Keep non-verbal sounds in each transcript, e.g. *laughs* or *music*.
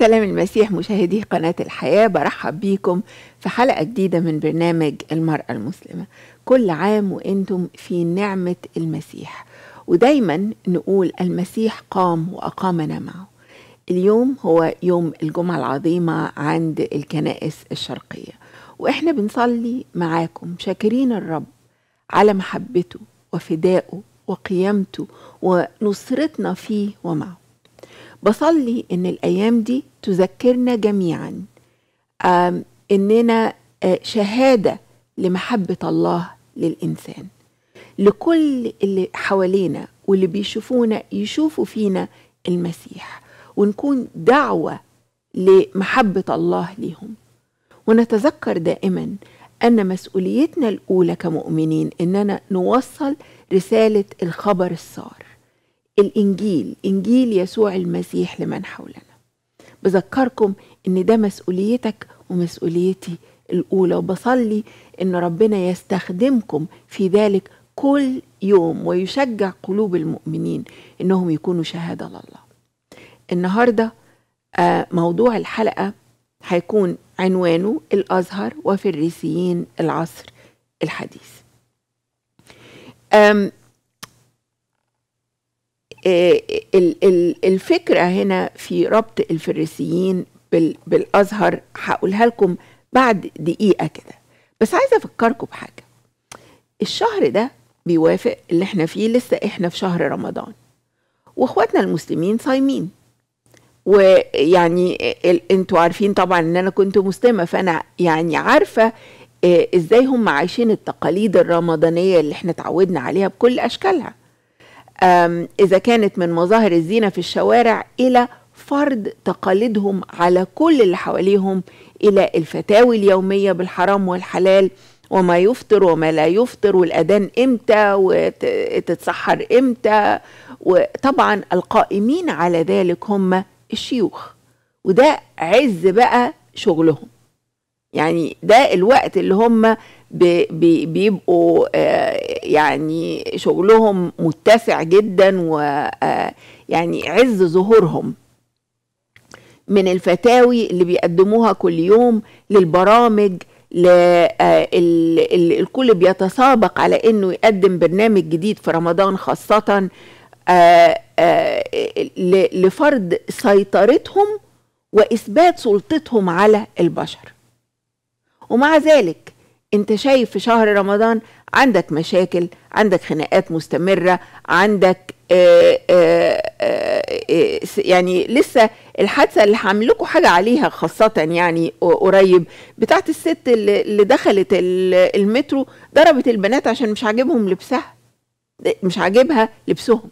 سلام المسيح مشاهدي قناة الحياة برحب بيكم في حلقة جديدة من برنامج المرأة المسلمة كل عام وانتم في نعمة المسيح ودايما نقول المسيح قام وأقامنا معه اليوم هو يوم الجمعة العظيمة عند الكنائس الشرقية واحنا بنصلي معاكم شاكرين الرب على محبته وفدائه وقيامته ونصرتنا فيه ومعه بصلي ان الايام دي تذكرنا جميعا اننا آه، شهاده لمحبه الله للانسان لكل اللي حوالينا واللي بيشوفونا يشوفوا فينا المسيح ونكون دعوه لمحبه الله ليهم ونتذكر دائما ان مسؤوليتنا الاولى كمؤمنين اننا نوصل رساله الخبر السار الإنجيل إنجيل يسوع المسيح لمن حولنا بذكركم إن ده مسؤوليتك ومسؤوليتي الأولى وبصلي إن ربنا يستخدمكم في ذلك كل يوم ويشجع قلوب المؤمنين إنهم يكونوا شهادة لله النهاردة آه، موضوع الحلقة هيكون عنوانه الأزهر وفريسيين العصر الحديث آه، الفكرة هنا في ربط الفريسيين بالأزهر هقولها لكم بعد دقيقة كده بس عايزة أفكركم بحاجة الشهر ده بيوافق اللي احنا فيه لسه احنا في شهر رمضان واخواتنا المسلمين صايمين ويعني انتوا عارفين طبعا ان انا كنت مسلمه فانا يعني عارفه آه، ازاي هم عايشين التقاليد الرمضانيه اللي احنا اتعودنا عليها بكل اشكالها إذا كانت من مظاهر الزينة في الشوارع إلى فرض تقاليدهم على كل اللي حواليهم إلى الفتاوي اليومية بالحرام والحلال وما يفطر وما لا يفطر والأذان إمتى وتتسحر إمتى وطبعا القائمين على ذلك هم الشيوخ وده عز بقى شغلهم يعني ده الوقت اللي هم بيبقوا آه، يعني شغلهم متسع جدا ويعني آه، عز ظهورهم من الفتاوي اللي بيقدموها كل يوم للبرامج آه، الكل بيتسابق على انه يقدم برنامج جديد في رمضان خاصه لفرض سيطرتهم واثبات سلطتهم على البشر ومع ذلك انت شايف في شهر رمضان عندك مشاكل عندك خناقات مستمرة عندك آآ آه، آآ آه، آه، يعني لسه الحادثة اللي هعمل لكم حاجة عليها خاصة يعني قريب بتاعت الست اللي دخلت المترو ضربت البنات عشان مش عاجبهم لبسها مش عاجبها لبسهم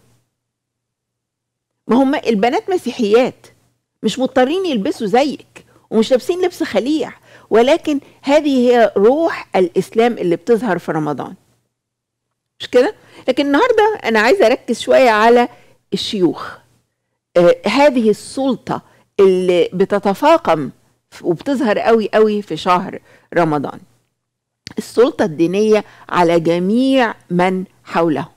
ما هم البنات مسيحيات مش مضطرين يلبسوا زيك ومش لابسين لبس خليع ولكن هذه هي روح الإسلام اللي بتظهر في رمضان مش كده؟ لكن النهاردة أنا عايزة أركز شوية على الشيوخ آه هذه السلطة اللي بتتفاقم وبتظهر قوي قوي في شهر رمضان السلطة الدينية على جميع من حوله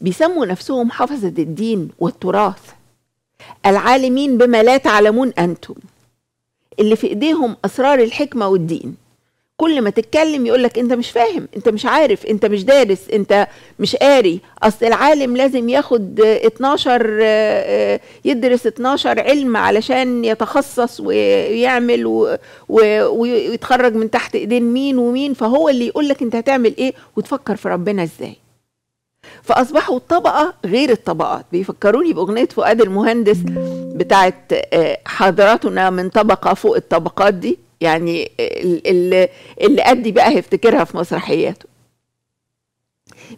بيسموا نفسهم حفظة الدين والتراث العالمين بما لا تعلمون أنتم اللي في ايديهم اسرار الحكمه والدين كل ما تتكلم يقول لك انت مش فاهم انت مش عارف انت مش دارس انت مش قاري اصل العالم لازم ياخد 12 آه، آه، يدرس 12 علم علشان يتخصص ويعمل ويتخرج من تحت ايدين مين ومين فهو اللي يقول لك انت هتعمل ايه وتفكر في ربنا ازاي فاصبحوا طبقه غير الطبقات بيفكروني باغنيه فؤاد المهندس بتاعت آه، حضراتنا من طبقه فوق الطبقات دي يعني آه، اللي, اللي قدي بقى هيفتكرها في مسرحياته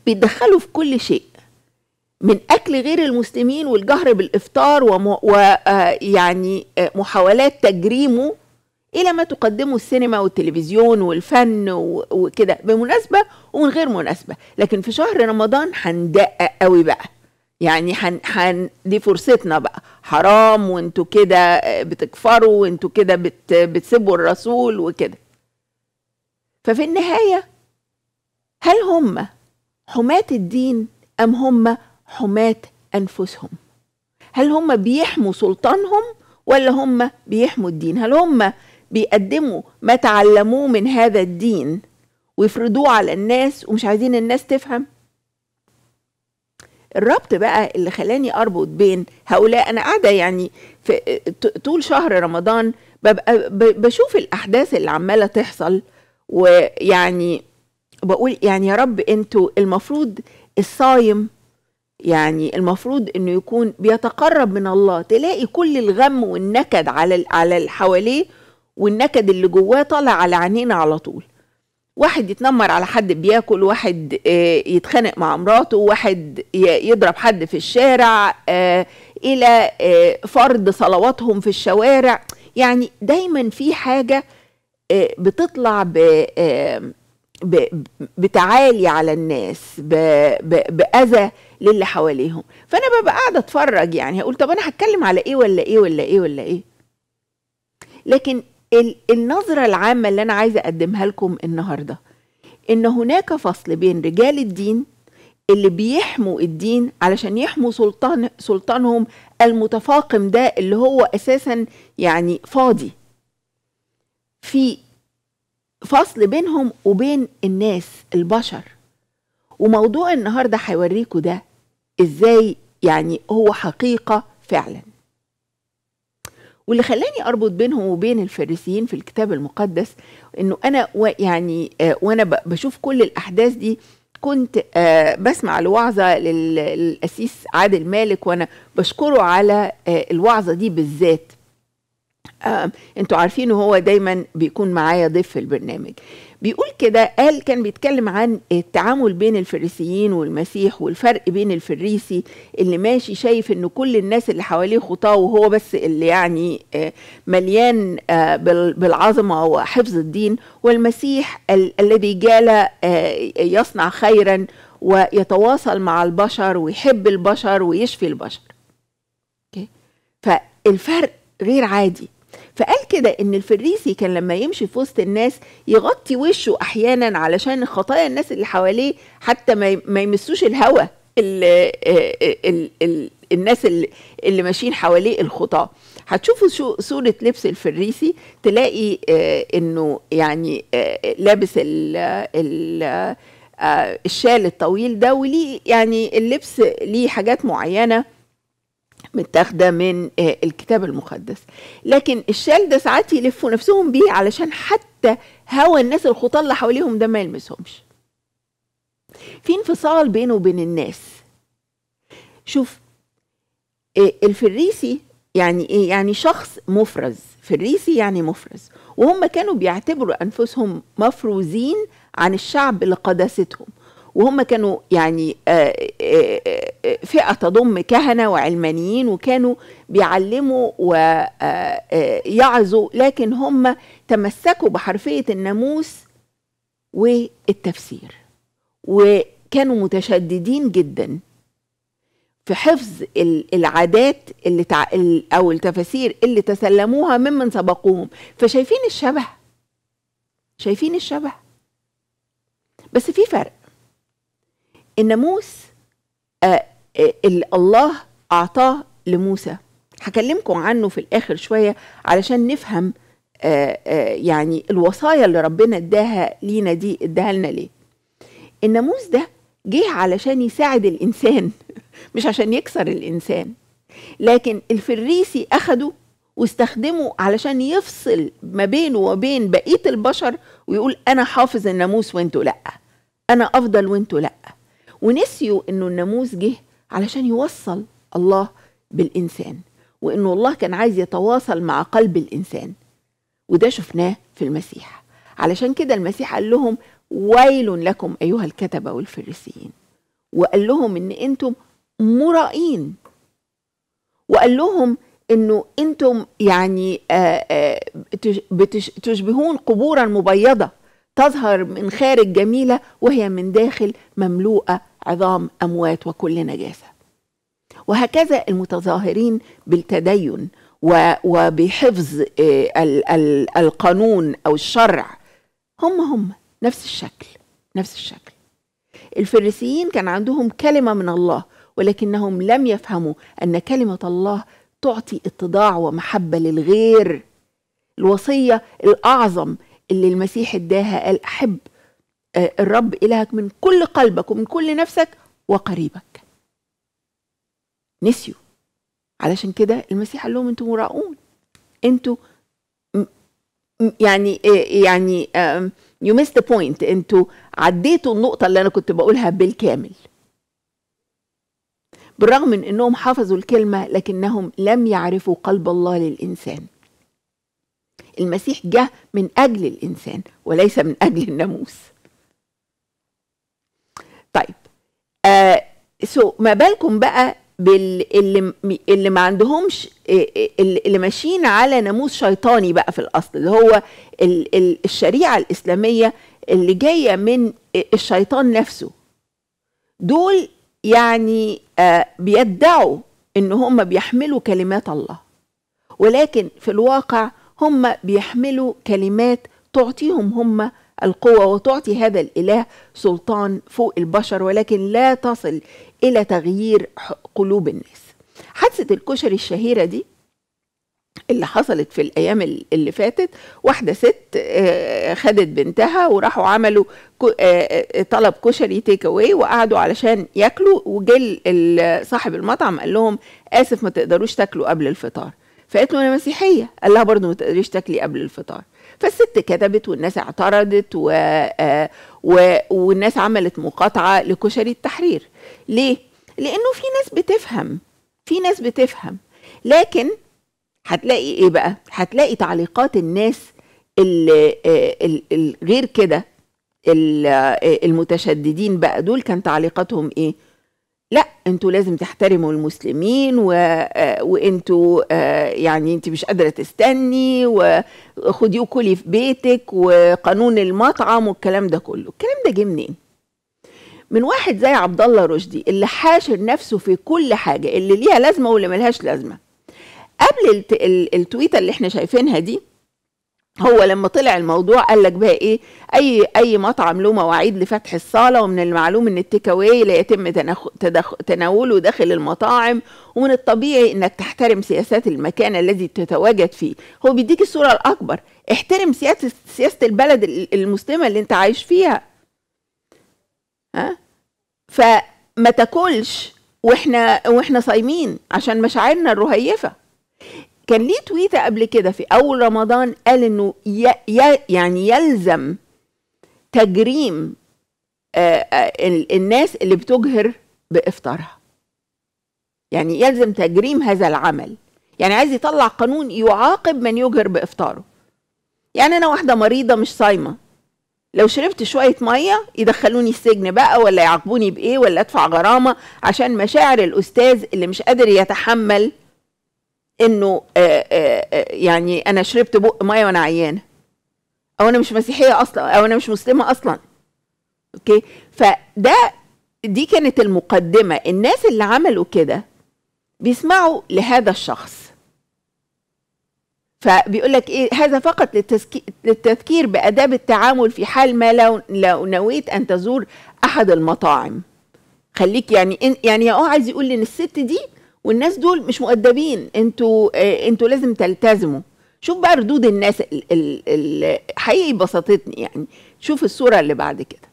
بيدخلوا في كل شيء من اكل غير المسلمين والجهر بالافطار ويعني آه، محاولات تجريمه الى ما تقدمه السينما والتلفزيون والفن وكده بمناسبه ومن غير مناسبه لكن في شهر رمضان هندقق قوي بقى يعني حن حن دي فرصتنا بقى حرام وانتوا كده بتكفروا وانتوا كده بت بتسبوا الرسول وكده ففي النهايه هل هم حماة الدين ام هم حماة انفسهم هل هم بيحموا سلطانهم ولا هم بيحموا الدين هل هم بيقدموا ما تعلموه من هذا الدين ويفرضوه على الناس ومش عايزين الناس تفهم الربط بقى اللي خلاني اربط بين هؤلاء انا قاعده يعني في طول شهر رمضان ببقى بشوف الاحداث اللي عماله تحصل ويعني بقول يعني يا رب انتوا المفروض الصايم يعني المفروض انه يكون بيتقرب من الله تلاقي كل الغم والنكد على على اللي حواليه والنكد اللي جواه طالع على عينينا على طول واحد يتنمر على حد بياكل واحد آه، يتخانق مع مراته واحد يضرب حد في الشارع آه، الى آه، فرض صلواتهم في الشوارع يعني دايما في حاجه بتطلع ب بتعالي على الناس باذى للي حواليهم فانا ببقى قاعده اتفرج يعني هقول طب انا هتكلم على ايه ولا ايه ولا ايه ولا ايه لكن النظرة العامة اللي أنا عايزة أقدمها لكم النهاردة إن هناك فصل بين رجال الدين اللي بيحموا الدين علشان يحموا سلطان سلطانهم المتفاقم ده اللي هو أساسا يعني فاضي في فصل بينهم وبين الناس البشر وموضوع النهارده هيوريكم ده ازاي يعني هو حقيقه فعلا واللي خلاني اربط بينهم وبين الفارسيين في الكتاب المقدس انه انا يعني آه، وانا بشوف كل الاحداث دي كنت آه، بسمع الوعظة للأسيس عادل مالك وأنا بشكره على آه، الوعظة دي بالذات انتوا عارفين هو دايما بيكون معايا ضيف في البرنامج بيقول كده قال كان بيتكلم عن التعامل بين الفريسيين والمسيح والفرق بين الفريسي اللي ماشي شايف ان كل الناس اللي حواليه خطاه وهو بس اللي يعني آه، مليان آه، بالعظمه وحفظ الدين والمسيح الذي جال آه، يصنع خيرا ويتواصل مع البشر ويحب البشر ويشفي البشر فالفرق غير عادي فقال كده ان الفريسي كان لما يمشي في وسط الناس يغطي وشه احيانا علشان خطايا الناس اللي حواليه حتى ما يمسوش الهوى آه، آه، ال ال الناس اللي, اللي ماشيين حواليه الخطاه هتشوفوا شو صورة لبس الفريسي تلاقي آه، انه يعني لابس ال الشال الطويل ده وليه يعني اللبس ليه حاجات معينه متاخده من آه، الكتاب المقدس لكن الشال ده ساعات يلفوا نفسهم بيه علشان حتى هوى الناس الخطاه اللي حواليهم ده ما يلمسهمش في انفصال بينه وبين الناس شوف آه، الفريسي يعني ايه يعني شخص مفرز فريسي يعني مفرز وهم كانوا بيعتبروا انفسهم مفروزين عن الشعب لقداستهم وهم كانوا يعني آه، آه، آه، فئه تضم كهنه وعلمانيين وكانوا بيعلموا ويعظوا لكن هم تمسكوا بحرفيه الناموس والتفسير وكانوا متشددين جدا في حفظ العادات اللي تع... او التفاسير اللي تسلموها ممن سبقوهم فشايفين الشبه شايفين الشبه بس في فرق الناموس آه، آه، اللي الله أعطاه لموسى هكلمكم عنه في الآخر شوية علشان نفهم آه، يعني الوصايا اللي ربنا اداها لينا دي اداها لنا ليه الناموس ده جه علشان يساعد الإنسان *laughs* مش عشان يكسر الإنسان لكن الفريسي أخده واستخدمه علشان يفصل ما بينه وبين بقية البشر ويقول أنا حافظ الناموس وانتوا لأ أنا أفضل وانتوا لأ ونسيوا انه الناموس جه علشان يوصل الله بالانسان وانه الله كان عايز يتواصل مع قلب الانسان وده شفناه في المسيح علشان كده المسيح قال لهم ويل لكم ايها الكتبه والفريسيين وقال لهم ان انتم مرائين وقال لهم انه انتم يعني آه، آه، تشبهون قبورا مبيضه تظهر من خارج جميله وهي من داخل مملوءه عظام اموات وكل نجاسه وهكذا المتظاهرين بالتدين وبحفظ آه، القانون او الشرع هم هم نفس الشكل نفس الشكل الفريسيين كان عندهم كلمه من الله ولكنهم لم يفهموا ان كلمه الله تعطي اتضاع ومحبه للغير الوصيه الاعظم اللي المسيح اداها قال احب آه، الرب إلهك من كل قلبك ومن كل نفسك وقريبك نسيوا علشان كده المسيح قال لهم انتم مراؤون انتوا يعني آه، يعني يو ميست بوينت انتوا عديتوا النقطه اللي انا كنت بقولها بالكامل بالرغم من انهم حفظوا الكلمه لكنهم لم يعرفوا قلب الله للانسان المسيح جه من اجل الانسان وليس من اجل الناموس طيب آه سو ما بالكم بقى باللي اللي ما عندهمش آه، آه، اللي ماشيين على ناموس شيطاني بقى في الاصل اللي هو الشريعه الاسلاميه اللي جايه من آه، الشيطان نفسه دول يعني بيدعوا ان هم بيحملوا كلمات الله ولكن في الواقع هم بيحملوا كلمات تعطيهم هم القوة وتعطي هذا الإله سلطان فوق البشر ولكن لا تصل إلى تغيير قلوب الناس حادثة الكشري الشهيرة دي اللي حصلت في الايام اللي فاتت واحده ست آه، خدت بنتها وراحوا عملوا آه، آه، طلب كشري تيك اواي وقعدوا علشان ياكلوا وجل صاحب المطعم قال لهم اسف ما تقدروش تاكلوا قبل الفطار فقالت له انا مسيحيه قال لها برضه ما تقدريش تاكلي قبل الفطار فالست كتبت والناس اعترضت و... آه، و... والناس عملت مقاطعة لكشري التحرير ليه؟ لأنه في ناس بتفهم في ناس بتفهم لكن هتلاقي ايه بقى؟ هتلاقي تعليقات الناس الغير آه، كده آه، المتشددين بقى دول كان تعليقاتهم ايه؟ انتوا لازم تحترموا المسلمين و... آه، وانتوا آه، يعني انت مش قادره تستني وخدي وكلي في بيتك وقانون المطعم والكلام ده كله الكلام ده جه منين من واحد زي عبد الله رشدي اللي حاشر نفسه في كل حاجه اللي ليها لازمه واللي ملهاش لازمه قبل الت... التويته اللي احنا شايفينها دي هو لما طلع الموضوع قال لك بقى ايه اي اي مطعم له مواعيد لفتح الصاله ومن المعلوم ان التيك اواي لا يتم تناوله داخل المطاعم ومن الطبيعي انك تحترم سياسات المكان الذي تتواجد فيه هو بيديك الصوره الاكبر احترم سياسه سياسه البلد المسلمه اللي انت عايش فيها ها فما تاكلش واحنا واحنا صايمين عشان مشاعرنا الرهيفه كان ليه تويته قبل كده في اول رمضان قال انه ي... ي... يعني يلزم تجريم آه، آه، الناس اللي بتجهر بافطارها يعني يلزم تجريم هذا العمل يعني عايز يطلع قانون يعاقب من يجهر بافطاره يعني انا واحده مريضه مش صايمه لو شربت شويه ميه يدخلوني السجن بقى ولا يعاقبوني بايه ولا ادفع غرامه عشان مشاعر الاستاذ اللي مش قادر يتحمل انه آه، آه، آه، يعني انا شربت بق ميه وانا عيانه او انا مش مسيحيه اصلا او انا مش مسلمه اصلا اوكي فده دي كانت المقدمه الناس اللي عملوا كده بيسمعوا لهذا الشخص فبيقول لك ايه هذا فقط للتذكير باداب التعامل في حال ما لو لو نويت ان تزور احد المطاعم خليك يعني يعني هو عايز يقول ان الست دي والناس دول مش مؤدبين انتوا آه، انتوا لازم تلتزموا شوف بقى ردود الناس ال حقيقي بسطتني يعني شوف الصوره اللي بعد كده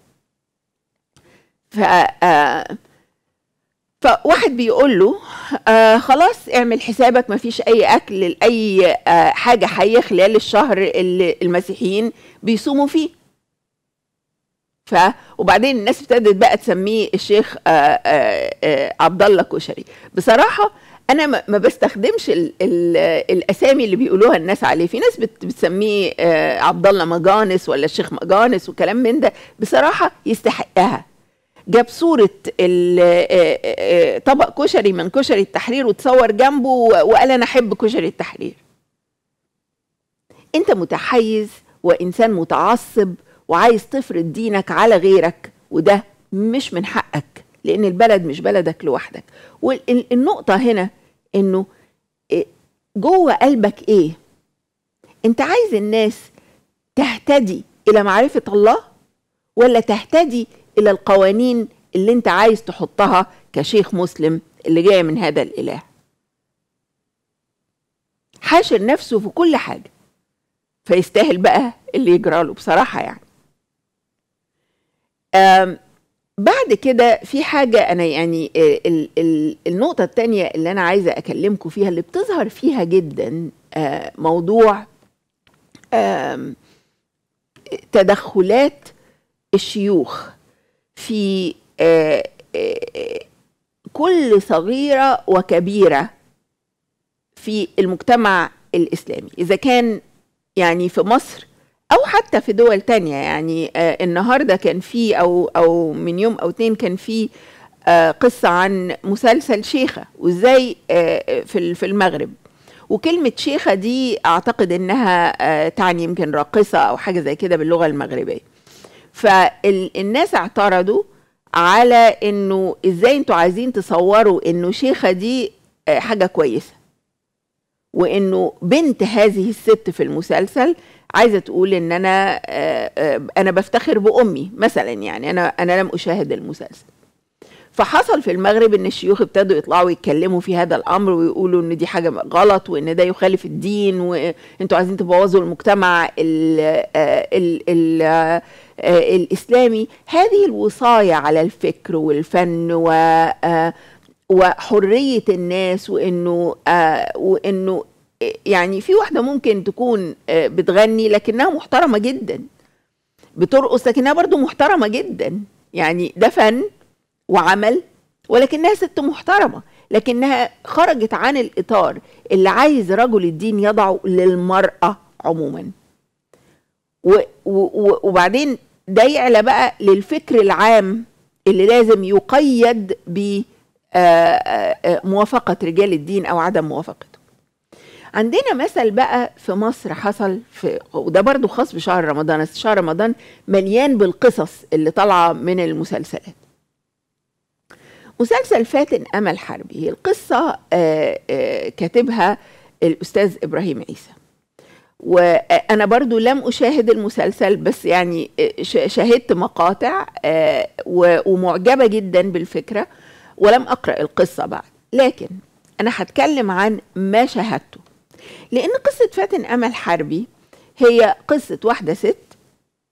ف آه، فواحد بيقول له آه خلاص اعمل حسابك مفيش اي اكل لاي آه حاجه حيه خلال الشهر اللي المسيحيين بيصوموا فيه ف وبعدين الناس ابتدت بقى تسميه الشيخ آه، آه، آه، عبد الله كشري بصراحه انا ما بستخدمش الـ الـ الاسامي اللي بيقولوها الناس عليه في ناس بتسميه عبد الله مجانس ولا الشيخ مجانس وكلام من ده بصراحه يستحقها جاب صورة طبق كشري من كشري التحرير وتصور جنبه وقال أنا أحب كشري التحرير أنت متحيز وإنسان متعصب وعايز تفرض دينك على غيرك وده مش من حقك لان البلد مش بلدك لوحدك والنقطه هنا انه إيه، جوه قلبك ايه انت عايز الناس تهتدي الى معرفه الله ولا تهتدي الى القوانين اللي انت عايز تحطها كشيخ مسلم اللي جاي من هذا الاله حاشر نفسه في كل حاجه فيستاهل بقى اللي يجرى له بصراحه يعني بعد كده في حاجة أنا يعني آه، ال ال النقطة التانية اللي أنا عايزة أكلمكم فيها اللي بتظهر فيها جدا آه، موضوع تدخلات الشيوخ في آه، كل صغيرة وكبيرة في المجتمع الإسلامي إذا كان يعني في مصر او حتى في دول تانية يعني آه النهارده كان في او او من يوم او اتنين كان في آه قصه عن مسلسل شيخه وازاي آه في في المغرب وكلمه شيخه دي اعتقد انها آه تعني يمكن راقصه او حاجه زي كده باللغه المغربيه فالناس اعترضوا على انه ازاي انتوا عايزين تصوروا انه شيخه دي آه، حاجه كويسه وانه بنت هذه الست في المسلسل عايزه تقول ان انا آه، آه، انا بفتخر بامي مثلا يعني انا انا لم اشاهد المسلسل فحصل في المغرب ان الشيوخ ابتدوا يطلعوا يتكلموا في هذا الامر ويقولوا ان دي حاجه غلط وان ده يخالف الدين وانتوا عايزين تبوظوا المجتمع الـ آه، الـ الـ الاسلامي هذه الوصايه على الفكر والفن و وحريه الناس وانه آه وانه يعني في واحده ممكن تكون آه بتغني لكنها محترمه جدا بترقص لكنها برضو محترمه جدا يعني ده فن وعمل ولكنها ست محترمه لكنها خرجت عن الاطار اللي عايز رجل الدين يضعه للمراه عموما و و وبعدين ده يعلى بقى للفكر العام اللي لازم يقيد بيه آه، آه، آه، موافقة رجال الدين أو عدم موافقته عندنا مثل بقى في مصر حصل في وده برضو خاص بشهر رمضان شهر رمضان مليان بالقصص اللي طالعة من المسلسلات مسلسل فاتن أمل حربي القصة كاتبها الأستاذ إبراهيم عيسى وانا برضو لم اشاهد المسلسل بس يعني شاهدت مقاطع ومعجبه جدا بالفكره ولم أقرأ القصة بعد لكن أنا هتكلم عن ما شاهدته لأن قصة فاتن أمل حربي هي قصة واحدة ست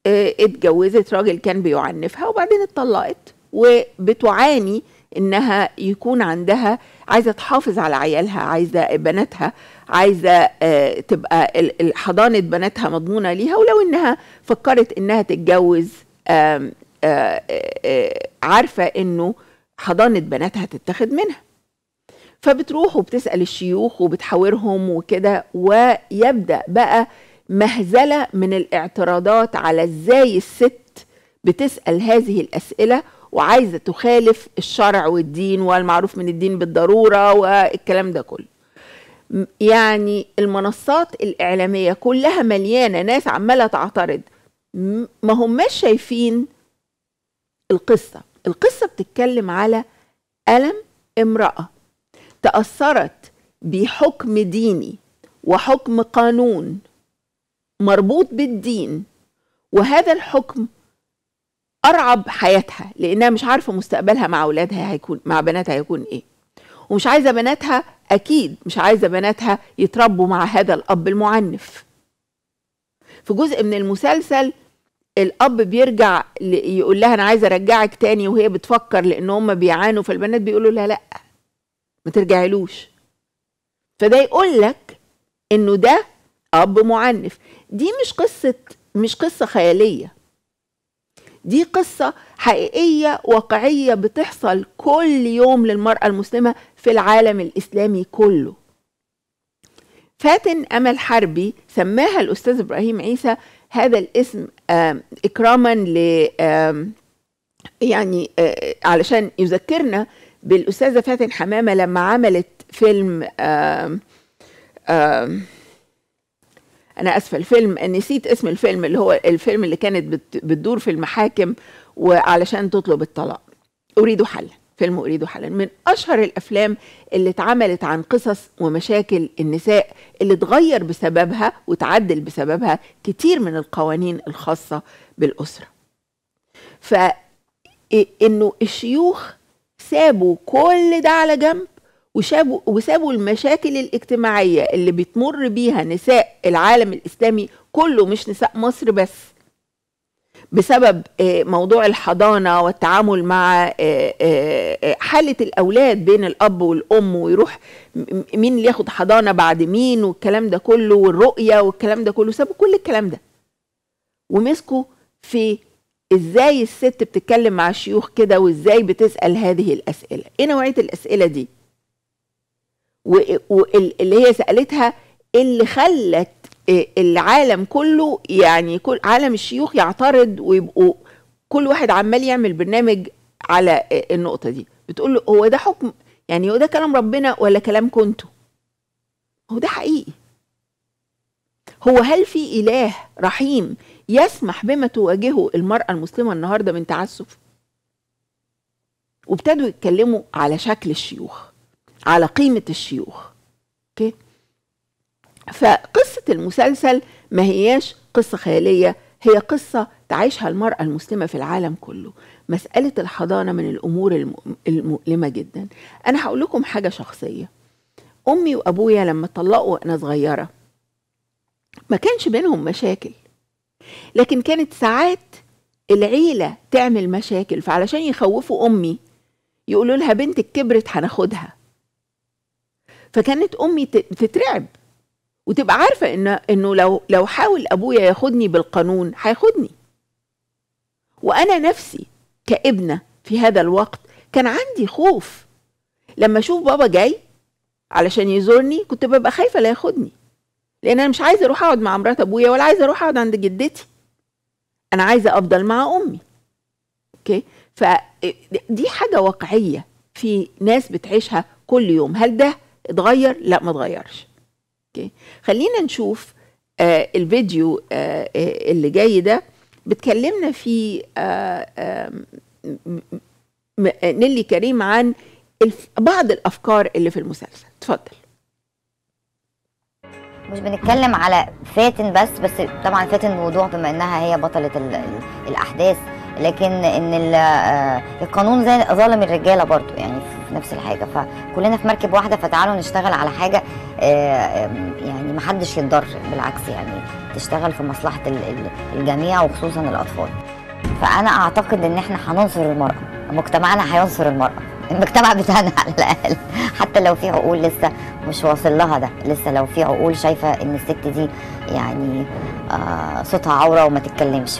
آه، اتجوزت راجل كان بيعنفها وبعدين اتطلقت وبتعاني انها يكون عندها عايزه تحافظ على عيالها عايزه بناتها عايزه آه، تبقى حضانه بناتها مضمونه ليها ولو انها فكرت انها تتجوز آه، عارفه انه حضانة بناتها تتخذ منها فبتروح وبتسأل الشيوخ وبتحاورهم وكده ويبدأ بقى مهزلة من الاعتراضات على ازاي الست بتسأل هذه الأسئلة وعايزة تخالف الشرع والدين والمعروف من الدين بالضرورة والكلام ده كله يعني المنصات الإعلامية كلها مليانة ناس عمالة تعترض ما هماش شايفين القصة القصة بتتكلم على ألم امرأة تأثرت بحكم ديني وحكم قانون مربوط بالدين وهذا الحكم أرعب حياتها لأنها مش عارفة مستقبلها مع أولادها هيكون مع بناتها هيكون إيه ومش عايزة بناتها أكيد مش عايزة بناتها يتربوا مع هذا الأب المعنف في جزء من المسلسل الاب بيرجع يقول لها انا عايز ارجعك تاني وهي بتفكر لان هم بيعانوا فالبنات بيقولوا لها لا ما ترجعيلوش فده يقول لك انه ده اب معنف دي مش قصه مش قصه خياليه دي قصه حقيقيه واقعيه بتحصل كل يوم للمراه المسلمه في العالم الاسلامي كله فاتن امل حربي سماها الاستاذ ابراهيم عيسى هذا الاسم إكراما ل يعني آه، علشان يذكرنا بالأستاذة فاتن حمامة لما عملت فيلم أنا أسفة الفيلم نسيت اسم الفيلم اللي هو الفيلم اللي كانت بتدور في المحاكم وعلشان تطلب الطلاق أريد حلاً فيلم أريد حالا من أشهر الأفلام اللي اتعملت عن قصص ومشاكل النساء اللي اتغير بسببها وتعدل بسببها كتير من القوانين الخاصة بالأسرة فإنه الشيوخ سابوا كل ده على جنب وشابوا وسابوا المشاكل الاجتماعيه اللي بتمر بيها نساء العالم الاسلامي كله مش نساء مصر بس بسبب آه، موضوع الحضانه والتعامل مع آه، آه، حاله الاولاد بين الاب والام ويروح مين اللي ياخد حضانه بعد مين والكلام ده كله والرؤيه والكلام ده كله سابوا كل الكلام ده ومسكوا في ازاي الست بتتكلم مع الشيوخ كده وازاي بتسال هذه الاسئله ايه نوعيه الاسئله دي واللي هي سالتها اللي خلت إيه، العالم كله يعني كل عالم الشيوخ يعترض ويبقوا كل واحد عمال يعمل برنامج على النقطه دي بتقول له هو ده حكم يعني هو ده كلام ربنا ولا كلام كنتو هو ده حقيقي هو هل في اله رحيم يسمح بما تواجهه المراه المسلمه النهارده من تعسف وابتدوا يتكلموا على شكل الشيوخ على قيمه الشيوخ اوكي okay. فقصة المسلسل ما هياش قصة خيالية هي قصة تعيشها المرأة المسلمة في العالم كله مسألة الحضانة من الأمور المؤلمة جدا أنا هقول لكم حاجة شخصية أمي وأبويا لما طلقوا وأنا صغيرة ما كانش بينهم مشاكل لكن كانت ساعات العيلة تعمل مشاكل فعلشان يخوفوا أمي يقولوا لها بنتك كبرت هناخدها فكانت أمي تترعب وتبقى عارفه ان انه لو لو حاول ابويا ياخدني بالقانون هياخدني وانا نفسي كابنه في هذا الوقت كان عندي خوف لما اشوف بابا جاي علشان يزورني كنت ببقى خايفه لا ياخدني لان انا مش عايزه اروح اقعد مع مرات ابويا ولا عايزه اروح اقعد عند جدتي انا عايزه افضل مع امي اوكي فدي حاجه واقعيه في ناس بتعيشها كل يوم هل ده اتغير لا ما اتغيرش اوكي خلينا نشوف آه الفيديو آه،, آه اللي جاي ده بتكلمنا فيه آه, آه، نيلي كريم عن الف... بعض الافكار اللي في المسلسل اتفضل مش بنتكلم على فاتن بس بس طبعا فاتن موضوع بما انها هي بطله الاحداث لكن ان آه، القانون زي ظالم الرجاله برضو يعني في نفس الحاجه فكلنا في مركب واحده فتعالوا نشتغل على حاجه آه، آه، يعني ما حدش يتضر بالعكس يعني تشتغل في مصلحه الجميع وخصوصا الاطفال فانا اعتقد ان احنا هننصر المراه مجتمعنا هينصر المراه المجتمع بتاعنا على الاقل حتى لو في عقول لسه مش واصل لها ده لسه لو في عقول شايفه ان الست دي يعني صوتها عوره وما تتكلمش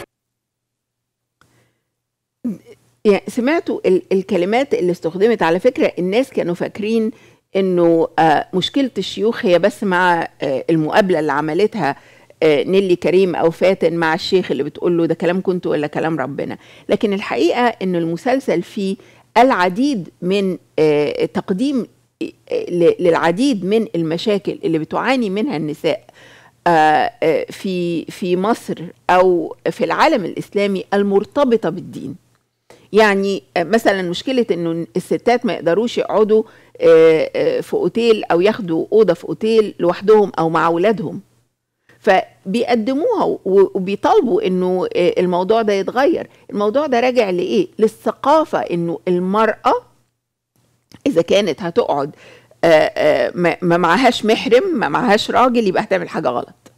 يعني سمعتوا الكلمات اللي استخدمت على فكرة الناس كانوا فاكرين انه آه، مشكلة الشيوخ هي بس مع آه، المقابلة اللي عملتها آه، نيلي كريم او فاتن مع الشيخ اللي بتقول له ده كلام كنت ولا كلام ربنا لكن الحقيقة انه المسلسل فيه العديد من تقديم للعديد من المشاكل اللي بتعاني منها النساء في في مصر او في العالم الاسلامي المرتبطه بالدين يعني آه، مثلا مشكله انه الستات ما يقدروش يقعدوا آه، آه، في اوتيل او ياخدوا اوضه في اوتيل لوحدهم او مع اولادهم فبيقدموها وبيطالبوا انه الموضوع ده يتغير الموضوع ده راجع لايه للثقافه انه المراه اذا كانت هتقعد ما معهاش محرم ما معهاش راجل يبقى هتعمل حاجه غلط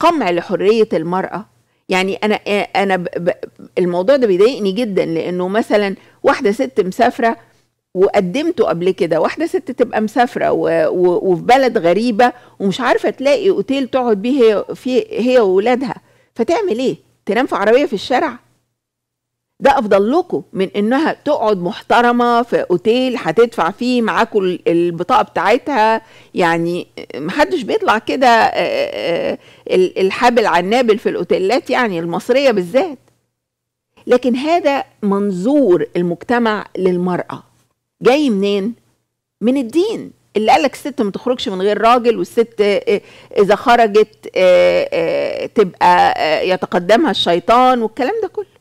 قمع لحريه المراه يعني انا انا الموضوع ده بيضايقني جدا لانه مثلا واحده ست مسافره وقدمته قبل كده واحده ست تبقى مسافره وفي بلد غريبه ومش عارفه تلاقي اوتيل تقعد بيه هي فيه هي واولادها فتعمل ايه تنام في عربيه في الشارع ده افضل لكم من انها تقعد محترمه في اوتيل هتدفع فيه معاكم البطاقه بتاعتها يعني محدش بيطلع كده آه، آه، آه، الحابل عنابل في الاوتيلات يعني المصريه بالذات لكن هذا منظور المجتمع للمراه جاي منين من الدين اللي قال لك الست ما تخرجش من غير راجل والست اذا خرجت تبقى يتقدمها الشيطان والكلام ده كله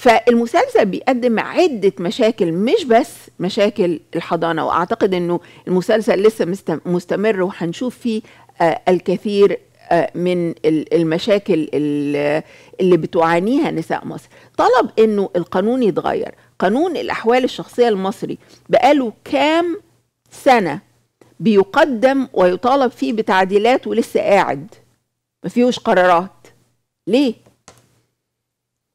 فالمسلسل بيقدم عدة مشاكل مش بس مشاكل الحضانة وأعتقد أنه المسلسل لسه مستمر وهنشوف فيه آه، الكثير آه، من المشاكل اللي بتعانيها نساء مصر طلب أنه القانون يتغير قانون الأحوال الشخصية المصري بقاله كام سنة بيقدم ويطالب فيه بتعديلات ولسه قاعد ما فيهوش قرارات ليه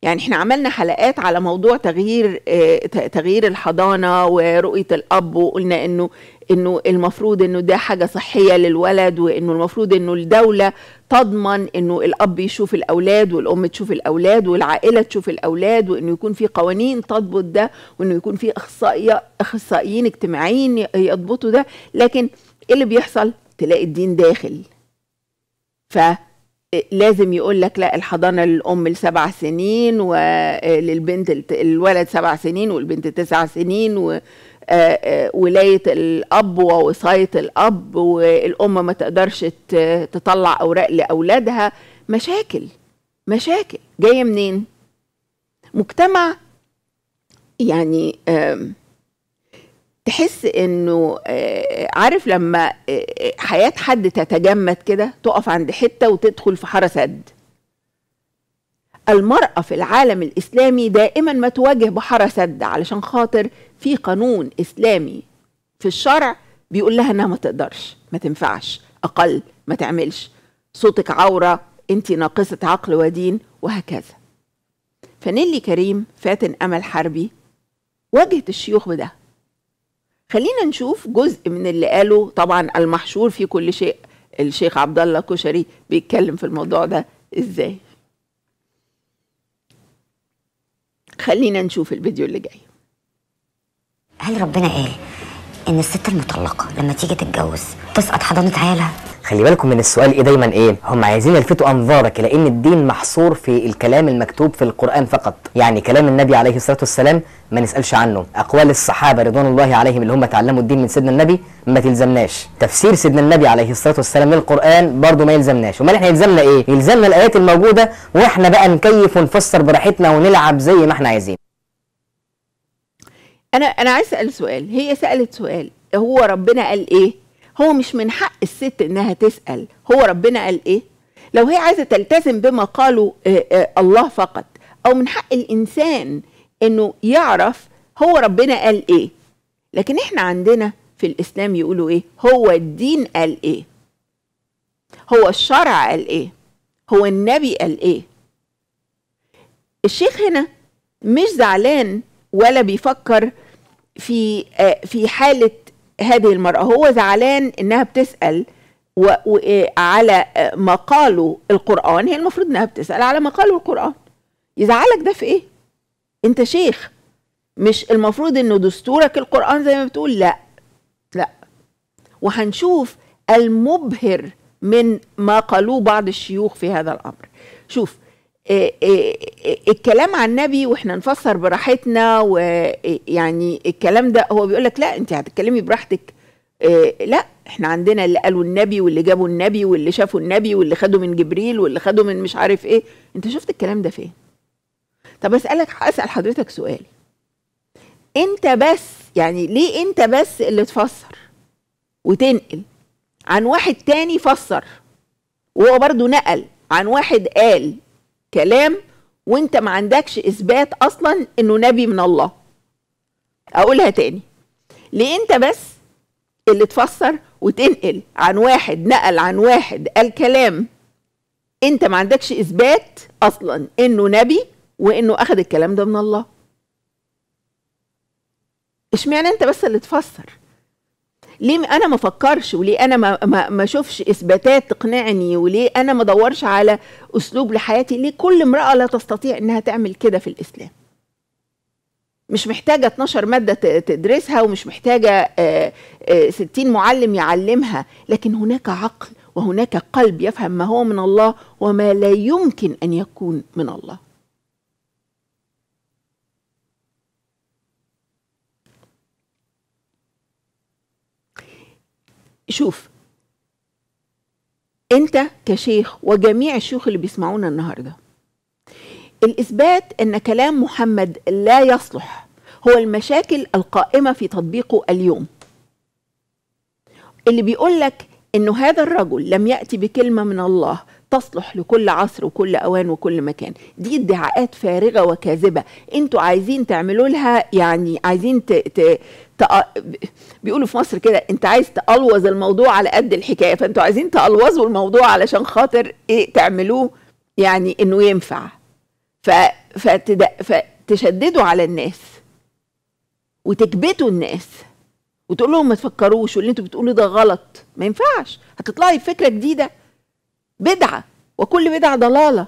يعني احنا عملنا حلقات على موضوع تغيير آه، تغيير الحضانه ورؤيه الاب وقلنا انه انه المفروض انه ده حاجه صحيه للولد وانه المفروض انه الدوله تضمن انه الاب يشوف الاولاد والام تشوف الاولاد والعائله تشوف الاولاد وانه يكون في قوانين تضبط ده وانه يكون في اخصائيه اخصائيين اجتماعيين يضبطوا ده لكن ايه اللي بيحصل تلاقي الدين داخل ف لازم يقول لك لا الحضانه للام لسبع سنين وللبنت آه، الولد سبع سنين والبنت تسع سنين وولايه آه، آه، الاب ووصايه الاب والام ما تقدرش تطلع اوراق لاولادها مشاكل مشاكل جايه منين مجتمع يعني آه تحس انه آه، عارف لما آه، آه، حياه حد تتجمد كده تقف عند حته وتدخل في حاره سد المرأة في العالم الإسلامي دائما ما تواجه بحارة سد علشان خاطر في قانون إسلامي في الشرع بيقول لها إنها ما تقدرش ما تنفعش أقل ما تعملش صوتك عورة أنت ناقصة عقل ودين وهكذا فنيلي كريم فاتن أمل حربي واجهت الشيوخ بده خلينا نشوف جزء من اللي قاله طبعا المحشور في كل شيء الشيخ عبد الله كشري بيتكلم في الموضوع ده ازاي خلينا نشوف الفيديو اللي جاي هل ربنا قال ان الست المطلقه لما تيجي تتجوز تسقط حضانه عيالها خلي بالكم من السؤال ايه دايما ايه هم عايزين يلفتوا انظارك لان الدين محصور في الكلام المكتوب في القران فقط يعني كلام النبي عليه الصلاه والسلام ما نسالش عنه اقوال الصحابه رضوان الله عليهم اللي هم اتعلموا الدين من سيدنا النبي ما تلزمناش تفسير سيدنا النبي عليه الصلاه والسلام للقران برضه ما يلزمناش امال احنا يلزمنا ايه يلزمنا الايات الموجوده واحنا بقى نكيف ونفسر براحتنا ونلعب زي ما احنا عايزين انا انا عايز اسال سؤال هي سالت سؤال هو ربنا قال ايه هو مش من حق الست انها تسال هو ربنا قال ايه لو هي عايزه تلتزم بما قاله آه، آه، الله فقط او من حق الانسان انه يعرف هو ربنا قال ايه لكن احنا عندنا في الاسلام يقولوا ايه هو الدين قال ايه هو الشرع قال ايه هو النبي قال ايه الشيخ هنا مش زعلان ولا بيفكر في آه، في حاله هذه المرأة هو زعلان إنها بتسأل على ما قاله القرآن هي المفروض إنها بتسأل على ما قاله القرآن يزعلك ده في إيه؟ أنت شيخ مش المفروض إنه دستورك القرآن زي ما بتقول لأ لأ وهنشوف المبهر من ما قالوه بعض الشيوخ في هذا الأمر شوف إيه، إيه، إيه، الكلام عن النبي واحنا نفسر براحتنا ويعني الكلام ده هو بيقول لك لا انت هتتكلمي براحتك لا احنا عندنا اللي قالوا النبي واللي جابوا النبي واللي شافوا النبي واللي خدوا من جبريل واللي خدوا من مش عارف ايه انت شفت الكلام ده فين طب اسالك اسال حضرتك سؤال انت بس يعني ليه انت بس اللي تفسر وتنقل عن واحد تاني فسر وهو برضه نقل عن واحد قال كلام وانت ما عندكش اثبات اصلا انه نبي من الله اقولها تاني ليه انت بس اللي تفسر وتنقل عن واحد نقل عن واحد قال كلام انت ما عندكش اثبات اصلا انه نبي وانه اخذ الكلام ده من الله اشمعنى انت بس اللي تفسر ليه انا ما افكرش وليه انا ما ما, ما اشوفش اثباتات تقنعني وليه انا ما ادورش على اسلوب لحياتي ليه كل امراه لا تستطيع انها تعمل كده في الاسلام مش محتاجة 12 مادة تدرسها ومش محتاجة 60 آه، آه، معلم يعلمها لكن هناك عقل وهناك قلب يفهم ما هو من الله وما لا يمكن أن يكون من الله شوف انت كشيخ وجميع الشيوخ اللي بيسمعونا النهارده الاثبات ان كلام محمد لا يصلح هو المشاكل القائمه في تطبيقه اليوم اللي بيقول لك انه هذا الرجل لم ياتي بكلمه من الله تصلح لكل عصر وكل اوان وكل مكان دي ادعاءات فارغه وكاذبه انتوا عايزين تعملوا لها يعني عايزين ت... ت... بيقولوا في مصر كده انت عايز تقلوظ الموضوع على قد الحكايه فانتوا عايزين تقلوظوا الموضوع علشان خاطر ايه تعملوه يعني انه ينفع فتشددوا على الناس وتكبتوا الناس وتقول لهم ما تفكروش واللي انتوا بتقولوا ده غلط ما ينفعش هتطلعي بفكره جديده بدعه وكل بدعه ضلاله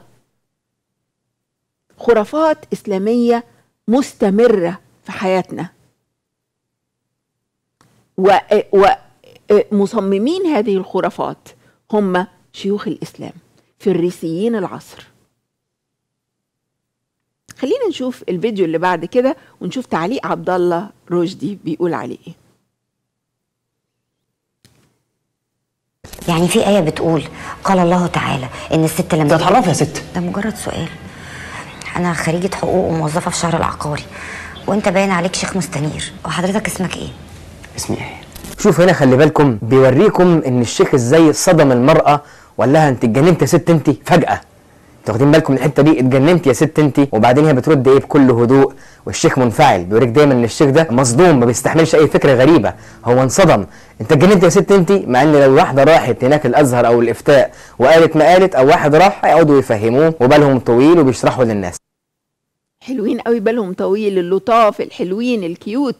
خرافات اسلاميه مستمره في حياتنا ومصممين إيه، إيه، هذه الخرافات هم شيوخ الإسلام فريسيين العصر خلينا نشوف الفيديو اللي بعد كده ونشوف تعليق عبد الله رشدي بيقول عليه ايه يعني في آية بتقول قال الله تعالى إن الست لما تتعرفي يا ست ده مجرد سؤال أنا خريجة حقوق وموظفة في شهر العقاري وأنت باين عليك شيخ مستنير وحضرتك اسمك إيه؟ اسمي ايه شوف هنا خلي بالكم بيوريكم ان الشيخ ازاي صدم المراه وقال لها انت اتجننت يا ست انت فجاه انتوا واخدين بالكم من الحته دي اتجننت يا ست انت وبعدين هي بترد ايه بكل هدوء والشيخ منفعل بيوريك دايما ان الشيخ ده مصدوم ما بيستحملش اي فكره غريبه هو انصدم انت اتجننت يا ست انت مع ان لو واحده راحت هناك الازهر او الافتاء وقالت ما قالت او واحد راح هيقعدوا يفهموه وبالهم طويل وبيشرحوا للناس حلوين قوي بالهم طويل اللطاف الحلوين الكيوت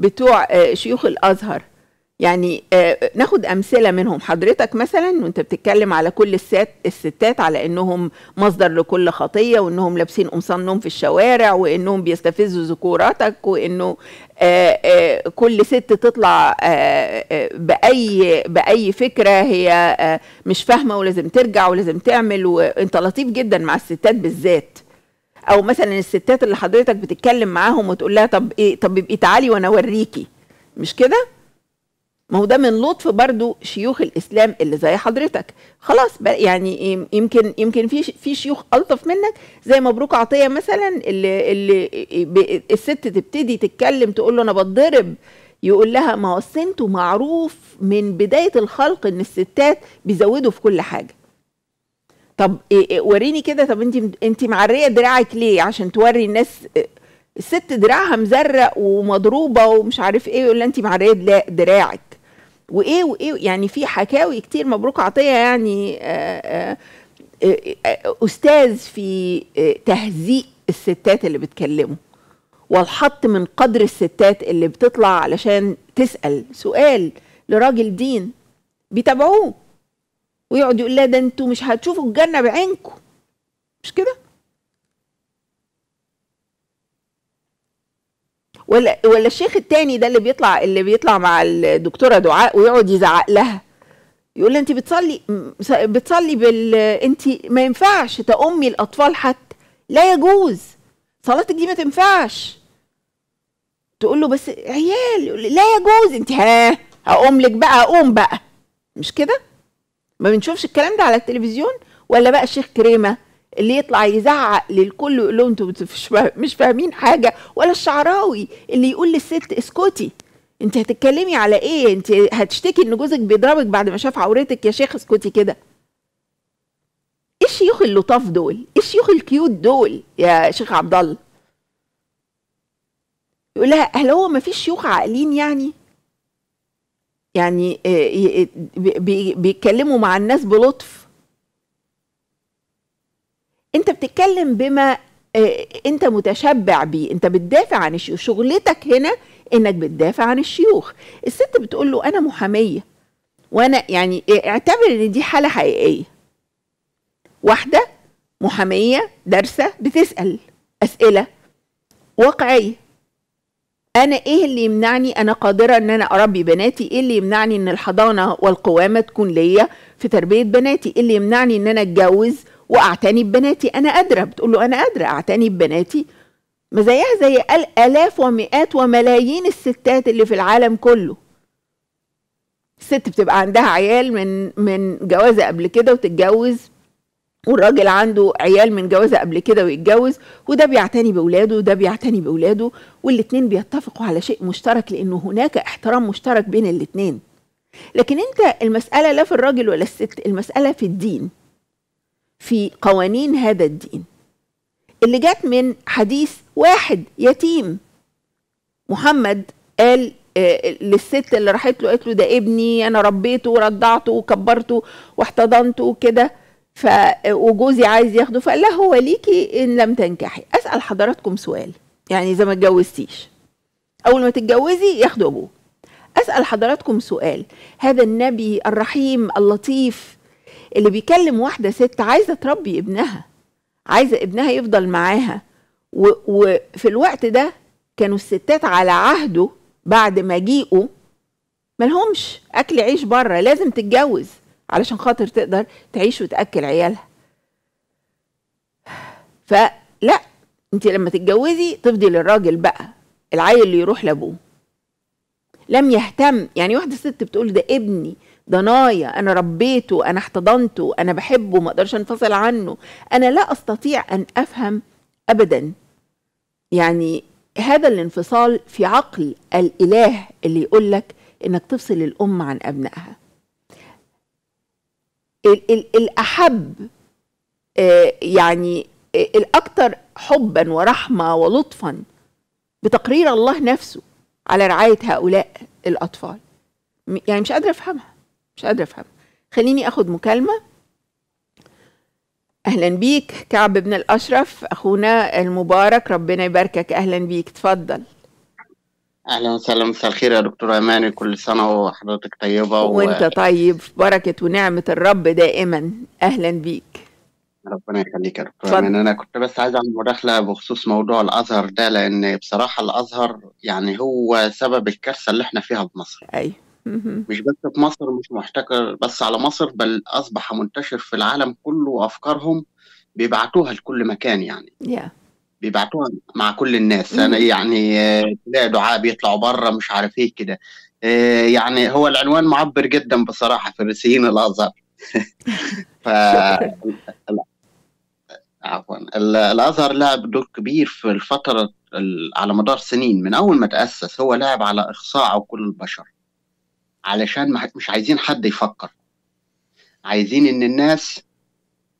بتوع آه، شيوخ الازهر يعني آه، ناخد امثله منهم حضرتك مثلا وانت بتتكلم على كل الست الستات على انهم مصدر لكل خطيه وانهم لابسين قمصان نوم في الشوارع وانهم بيستفزوا ذكوراتك وانه آه، كل ست تطلع باي باي فكره هي مش فاهمه ولازم ترجع ولازم تعمل وانت لطيف جدا مع الستات بالذات او مثلا الستات اللي حضرتك بتتكلم معاهم وتقول لها طب ايه طب ابقي تعالي وانا اوريكي مش كده ما هو ده من لطف برضو شيوخ الاسلام اللي زي حضرتك خلاص يعني يمكن يمكن في في شيوخ الطف منك زي مبروك عطيه مثلا اللي اللي الست تبتدي تتكلم تقول له انا بتضرب يقول لها ما هو معروف من بدايه الخلق ان الستات بيزودوا في كل حاجه طب إيه،, إيه وريني كده طب انت انت معريه دراعك ليه عشان توري الناس إيه، الست دراعها مزرق ومضروبه ومش عارف ايه ولا انت معريه دراعك وايه وايه يعني في حكاوي كتير مبروك عطيه يعني آه، آه، إيه، استاذ في آه، تهزيء الستات اللي بتكلمه والحط من قدر الستات اللي بتطلع علشان تسال سؤال لراجل دين بيتابعوه ويقعد يقول لها ده انتوا مش هتشوفوا الجنه بعينكم مش كده ولا ولا الشيخ التاني ده اللي بيطلع اللي بيطلع مع الدكتوره دعاء ويقعد يزعق لها يقول لها انت بتصلي بتصلي بال انت ما ينفعش تأمي الاطفال حتى لا يجوز صلاتك دي ما تنفعش تقول له بس عيال لا يجوز انت ها هقوم لك بقى اقوم بقى مش كده ما بنشوفش الكلام ده على التلفزيون ولا بقى الشيخ كريمه اللي يطلع يزعق للكل ويقول لهم انتوا مش فاهمين حاجه ولا الشعراوي اللي يقول للست اسكتي انت هتتكلمي على ايه انت هتشتكي ان جوزك بيضربك بعد ما شاف عورتك يا شيخ اسكتي كده ايه الشيوخ اللطاف دول ايه الشيوخ الكيوت دول يا شيخ عبد الله يقول لها هل هو ما فيش شيوخ عاقلين يعني يعني آه، آه، بيتكلموا مع الناس بلطف انت بتتكلم بما آه، انت متشبع بيه انت بتدافع عن الشيوخ شغلتك هنا انك بتدافع عن الشيوخ الست بتقول له انا محاميه وانا يعني اعتبر ان دي حاله حقيقيه واحده محاميه دارسه بتسال اسئله واقعيه انا ايه اللي يمنعني انا قادره ان انا اربي بناتي ايه اللي يمنعني ان الحضانه والقوامه تكون ليا في تربيه بناتي ايه اللي يمنعني ان انا اتجوز واعتني ببناتي انا قادره بتقول له انا قادره اعتني ببناتي ما زيها زي الالاف ومئات وملايين الستات اللي في العالم كله الست بتبقى عندها عيال من من جوازه قبل كده وتتجوز والراجل عنده عيال من جوازه قبل كده ويتجوز وده بيعتني باولاده وده بيعتني باولاده والاتنين بيتفقوا على شيء مشترك لانه هناك احترام مشترك بين الاتنين لكن انت المساله لا في الراجل ولا الست المساله في الدين في قوانين هذا الدين اللي جت من حديث واحد يتيم محمد قال آه، للست اللي راحت له قالت له ده ابني انا ربيته ورضعته وكبرته واحتضنته وكده ف وجوزي عايز ياخده فقال لها هو ليكي ان لم تنكحي اسال حضراتكم سؤال يعني اذا ما اتجوزتيش اول ما تتجوزي ياخده ابوه اسال حضراتكم سؤال هذا النبي الرحيم اللطيف اللي بيكلم واحده ست عايزه تربي ابنها عايزه ابنها يفضل معاها وفي الوقت ده كانوا الستات على عهده بعد مجيئه ملهمش اكل عيش بره لازم تتجوز علشان خاطر تقدر تعيش وتاكل عيالها فلا انت لما تتجوزي تفضي للراجل بقى العيل اللي يروح لابوه لم يهتم يعني واحده ست بتقول ده ابني ده نايا انا ربيته انا احتضنته انا بحبه ما اقدرش انفصل عنه انا لا استطيع ان افهم ابدا يعني هذا الانفصال في عقل الاله اللي يقول لك انك تفصل الام عن ابنائها ال ال الأحب آه، يعني آه، الأكثر حبا ورحمة ولطفا بتقرير الله نفسه على رعاية هؤلاء الأطفال يعني مش قادرة أفهمها مش قادرة أفهمها خليني أخد مكالمة أهلا بيك كعب بن الأشرف أخونا المبارك ربنا يباركك أهلا بيك تفضل اهلا وسهلا مساء الخير يا دكتور اماني كل سنه وحضرتك طيبه و... وانت طيب في بركه ونعمه الرب دائما اهلا بيك ربنا يخليك يا دكتور اماني انا كنت بس عايز اعمل مداخله بخصوص موضوع الازهر ده لان بصراحه الازهر يعني هو سبب الكارثه اللي احنا فيها في مصر ايوه مش بس في مصر مش محتكر بس على مصر بل اصبح منتشر في العالم كله وافكارهم بيبعتوها لكل مكان يعني yeah. بيبعتوها مع كل الناس انا يعني آه، تلاقي دعاء بيطلعوا بره مش عارف ايه كده آه، يعني هو العنوان معبر جدا بصراحه فارسيين الازهر *laughs* ف عفوا الازهر لعب دور كبير في الفتره على مدار سنين من اول ما تاسس هو لعب على اخصاء كل البشر علشان مش عايزين حد يفكر عايزين ان الناس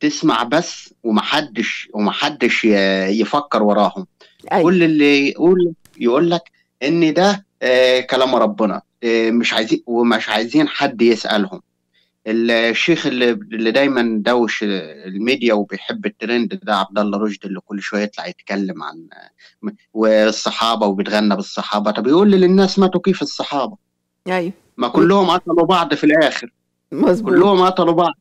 تسمع بس ومحدش ومحدش يفكر وراهم أيوة. كل اللي يقول يقول لك ان ده آه، كلام ربنا آه، مش عايزين ومش عايزين حد يسالهم الشيخ اللي, اللي دايما دوش الميديا وبيحب الترند ده عبد الله رشدي اللي كل شويه يطلع يتكلم عن آه، والصحابه وبيتغنى بالصحابه طب يقول للناس ماتوا كيف الصحابه ايوه ما كلهم قتلوا بعض في الاخر مظبوط كلهم قتلوا بعض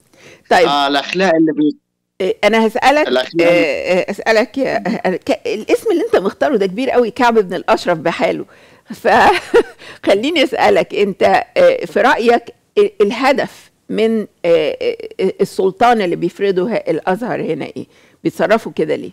طيب اه الاخلاق اللي بي... إيه، انا هسالك آه اسالك آه، يا... آه، الاسم اللي انت مختاره ده كبير قوي كعب بن الاشرف بحاله فخليني *laughs* اسالك انت آه، في رايك الهدف من السلطان اللي بيفرضه الازهر هنا ايه بيتصرفوا كده ليه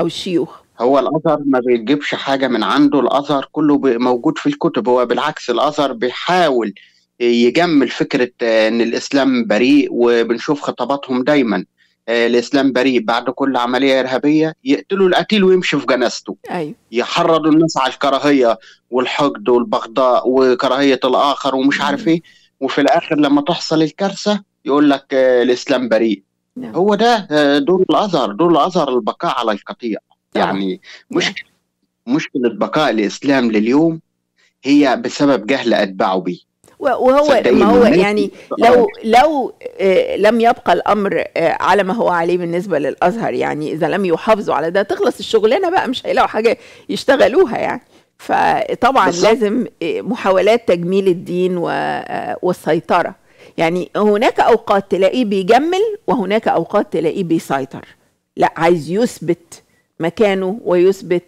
او الشيوخ هو الازهر ما بيجيبش حاجه من عنده الازهر كله موجود في الكتب هو بالعكس الازهر بيحاول يجمل فكره آه، ان الاسلام بريء وبنشوف خطاباتهم دايما آه، الاسلام بريء بعد كل عمليه ارهابيه يقتلوا القتيل ويمشي في جنازته أيوة. يحرضوا الناس على الكراهيه والحقد والبغضاء وكراهيه الاخر ومش عارف نعم. ايه وفي الاخر لما تحصل الكارثه يقول لك آه، الاسلام بريء نعم. هو ده دور الازهر دور الازهر البقاء على القطيع يعني نعم. مشكله مشكله بقاء الاسلام لليوم هي بسبب جهل اتباعه بيه وهو ما هو يعني لو لو آه، لم يبقى الامر آه، على ما هو عليه بالنسبه للازهر يعني اذا لم يحافظوا على ده تخلص الشغلانه بقى مش هيلاقوا حاجه يشتغلوها يعني فطبعا لازم آه، محاولات تجميل الدين والسيطره يعني هناك اوقات تلاقيه بيجمل وهناك اوقات تلاقيه بيسيطر لا عايز يثبت مكانه ويثبت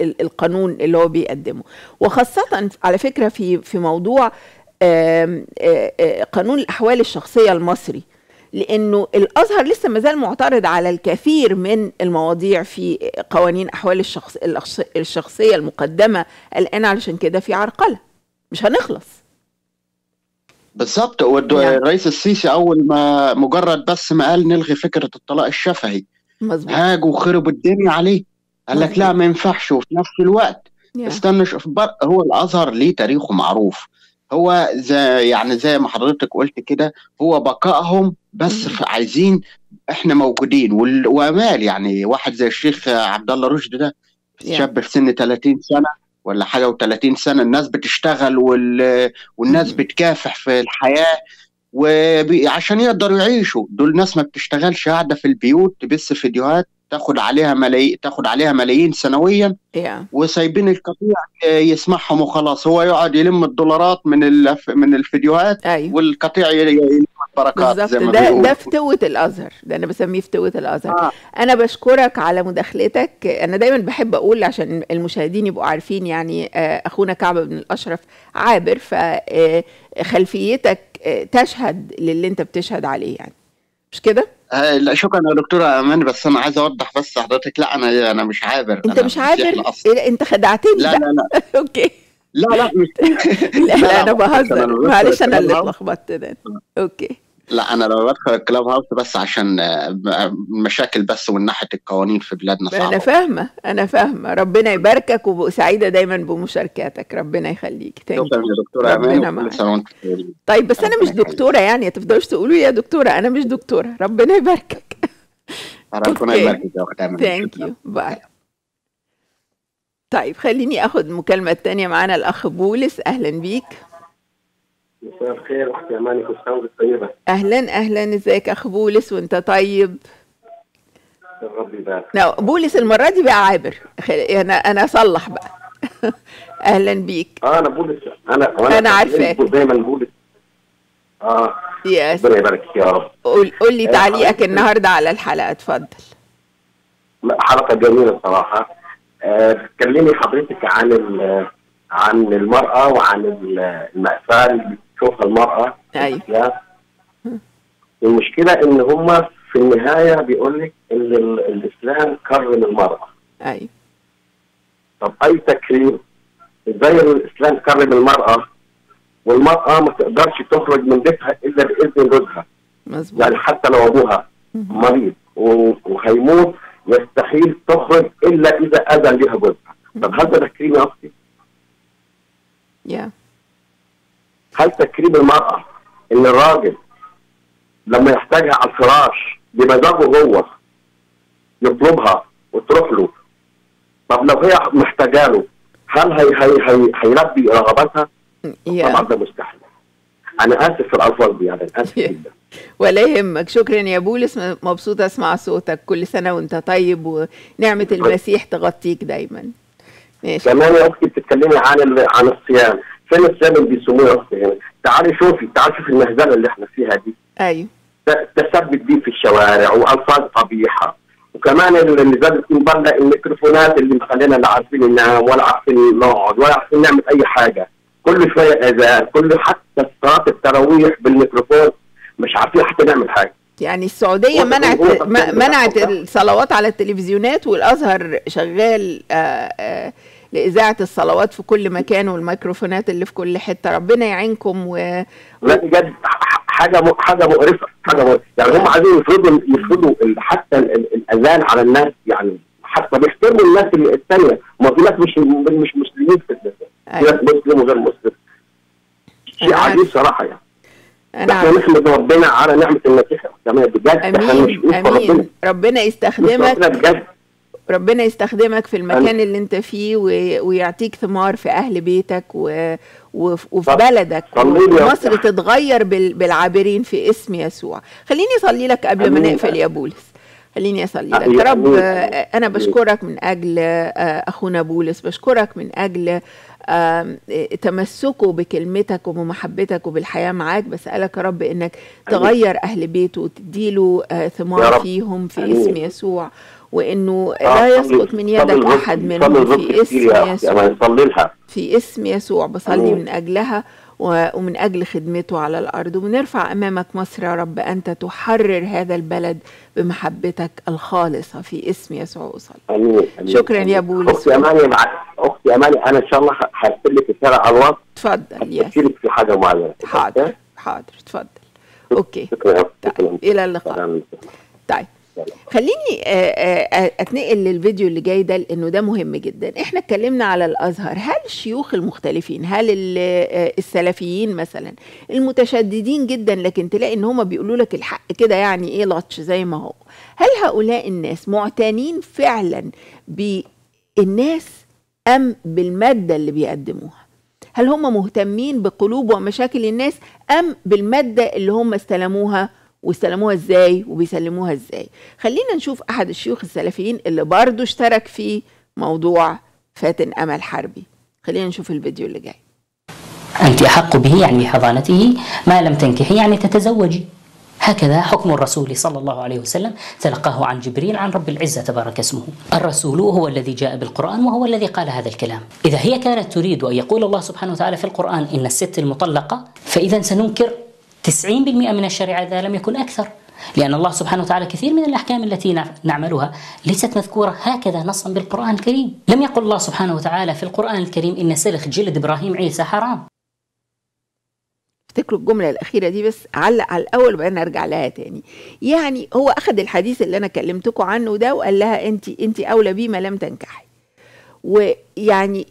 القانون اللي هو بيقدمه وخاصة على فكرة في في موضوع قانون الاحوال الشخصيه المصري لانه الازهر لسه مازال معترض على الكثير من المواضيع في قوانين احوال الشخص الشخصيه المقدمه الان علشان كده في عرقله مش هنخلص بالظبط يعني. نعم. الرئيس السيسي اول ما مجرد بس ما قال نلغي فكره الطلاق الشفهي مظبوط هاج وخربوا الدنيا عليه قال لك لا ما ينفعش وفي نفس الوقت استنى شوف هو الازهر ليه تاريخه معروف هو زي يعني زي ما حضرتك قلت كده هو بقائهم بس عايزين احنا موجودين وامال يعني واحد زي الشيخ عبد الله رشدي ده شاب في سن 30 سنه ولا حاجه و30 سنه الناس بتشتغل وال... والناس بتكافح في الحياه وعشان يقدروا يعيشوا دول ناس ما بتشتغلش قاعده في البيوت تبث فيديوهات تاخد عليها ملايين تاخد عليها ملايين سنويا yeah. وسايبين القطيع آه، يسمعهم وخلاص هو يقعد يلم الدولارات من الف... من الفيديوهات أيوة. والقطيع يلم البركات زي بالظبط ده بيقول. ده فتوة الازهر ده انا بسميه فتوة الازهر آه. انا بشكرك على مداخلتك انا دايما بحب اقول عشان المشاهدين يبقوا عارفين يعني آه، اخونا كعب بن الاشرف عابر فخلفيتك آه، تشهد للي انت بتشهد عليه يعني مش كده آه، لا شكرا يا دكتوره امان بس انا عايز اوضح بس حضرتك لا انا انا مش عابر انت مش عابر إيه انت خدعتني لا لا لا *laughs* اوكي لا لا مش *laughs* لا, لا, لا انا بهزر معلش انا اللي اتلخبطت اوكي لا انا لو بدخل الكلاب هاوس بس عشان آه، مشاكل بس من ناحيه القوانين في بلادنا صعبه انا فاهمه انا فاهمه ربنا يباركك وسعيده دايما بمشاركاتك ربنا يخليك تاني شكرا يا دكتوره امان طيب بس انا مش دكتوره يعني تفضلوش تقولوا يا دكتوره انا مش دكتوره ربنا يباركك *laughs* ربنا يباركك يا ثانك يو باي طيب خليني اخد المكالمه الثانيه معانا الاخ بولس اهلا بيك مساء الخير اختي اماني كل سنه طيبه اهلا اهلا ازيك اخ بولس وانت طيب ربي يبارك بولس المره دي بقى عابر انا انا اصلح بقى *laughs* اهلا بيك اه انا بولس انا انا, أنا عارفه دايما بولس اه يس ربنا يبارك فيك يا رب قول قول لي تعليقك النهارده على الحلقه اتفضل حلقه جميله بصراحه بتكلمي آه حضرتك عن عن المراه وعن الماساه اللي تشوفها المراه ايوه المشكله ان هم في النهايه بيقول لك ان الاسلام كرم المراه ايوه طب اي تكريم ازاي الاسلام كرم المراه والمراه ما تقدرش تخرج من بيتها الا باذن جوزها مظبوط يعني حتى لو ابوها مريض وهيموت يستحيل تخرج الا اذا اذن لها جوزها طب هذا تكريم يا اختي؟ yeah. هل تكريم المراه ان الراجل لما يحتاجها على الفراش بمزاجه هو يطلبها وتروح له طب لو هي محتاجه له هل هي هي هي هيلبي رغباتها؟ طبعا ده مستحيل. انا اسف في الالفاظ دي يعني انا اسف جدا. ولا يهمك شكرا يا بولس مبسوطه اسمع صوتك كل سنه وانت طيب ونعمه طيب. المسيح تغطيك دايما. ماشي. كمان يا اختي بتتكلمي عن عن الصيام. كان السالم بيسموه اختي هنا تعالي شوفي تعالي شوفي المهزله اللي احنا فيها دي ايوه تثبت دي في الشوارع والفاظ قبيحه وكمان اللي زادت برا الميكروفونات اللي مخلينا لا عارفين ننام ولا عارفين نقعد ولا عارفين نعمل اي حاجه كل شويه اذان كل حتى صلاه التراويح بالميكروفون مش عارفين حتى نعمل حاجه يعني السعوديه منعت منعت الصلوات على التلفزيونات والازهر شغال آآ آه، آآ آه، لاذاعه الصلوات في كل مكان والميكروفونات اللي في كل حته ربنا يعينكم و لا بجد حاجه م... حاجه مقرفه حاجه مقرفة. يعني هم عايزين يفرضوا يفرضوا حتى الاذان على الناس يعني حتى بيحترموا الناس الثانيه ما في ناس مش مش مسلمين في الناس أيوة. ناس مسلم وغير مسلم شيء عجيب صراحه يعني احنا نحمد ربنا على نعمه المسيح والسماء بجد احنا مش أمين. ربنا يستخدمك ربنا بجد ربنا يستخدمك في المكان اللي انت فيه ويعطيك ثمار في اهل بيتك و... وفي بلدك ومصر تتغير بال... بالعابرين في اسم يسوع خليني اصلي لك قبل ما نقفل يا بولس خليني اصلي أه، لك يا رب أه، انا بشكرك من اجل أه، اخونا بولس بشكرك من اجل تمسكه بكلمتك وبمحبتك وبالحياة معاك بسألك يا رب إنك تغير أهل بيته وتديله ثمار فيهم في اسم يسوع وانه آه، لا يسقط من يدك احد منهم في اسم يسوع يعني في اسم يسوع بصلي من اجلها ومن أجل خدمته على الأرض وبنرفع أمامك مصر يا رب أنت تحرر هذا البلد بمحبتك الخالصة في اسم يسوع وصل أمين. أمين. شكرا أمين. يا أبو أختي أماني مع... أختي أماني أنا إن شاء الله هرسل لك رسالة على الواتس اتفضل يا في حاجة معينة حاضر حاضر اتفضل أوكي شكرا. شكرا. طيب، إلى اللقاء خليني آه، آه، آه، اتنقل للفيديو اللي جاي ده لانه ده مهم جدا احنا اتكلمنا على الازهر هل الشيوخ المختلفين هل السلفيين مثلا المتشددين جدا لكن تلاقي ان هم بيقولوا لك الحق كده يعني ايه لطش زي ما هو هل هؤلاء الناس معتنين فعلا بالناس ام بالماده اللي بيقدموها هل هم مهتمين بقلوب ومشاكل الناس ام بالماده اللي هم استلموها واستلموها ازاي وبيسلموها ازاي خلينا نشوف احد الشيوخ السلفيين اللي برضه اشترك في موضوع فاتن امل حربي خلينا نشوف الفيديو اللي جاي انت احق به يعني بحضانته ما لم تنكحي يعني تتزوجي هكذا حكم الرسول صلى الله عليه وسلم تلقاه عن جبريل عن رب العزة تبارك اسمه الرسول هو الذي جاء بالقرآن وهو الذي قال هذا الكلام إذا هي كانت تريد أن يقول الله سبحانه وتعالى في القرآن إن الست المطلقة فإذا سننكر 90% من الشريعة إذا لم يكن أكثر لأن الله سبحانه وتعالى كثير من الأحكام التي نعملها ليست مذكورة هكذا نصا بالقرآن الكريم لم يقل الله سبحانه وتعالى في القرآن الكريم إن سلخ جلد إبراهيم عيسى حرام افتكروا الجمله الاخيره دي بس علق على الاول وبعدين ارجع لها تاني يعني هو اخذ الحديث اللي انا كلمتكم عنه ده وقال لها انت انت اولى بيه ما لم تنكحي ويعني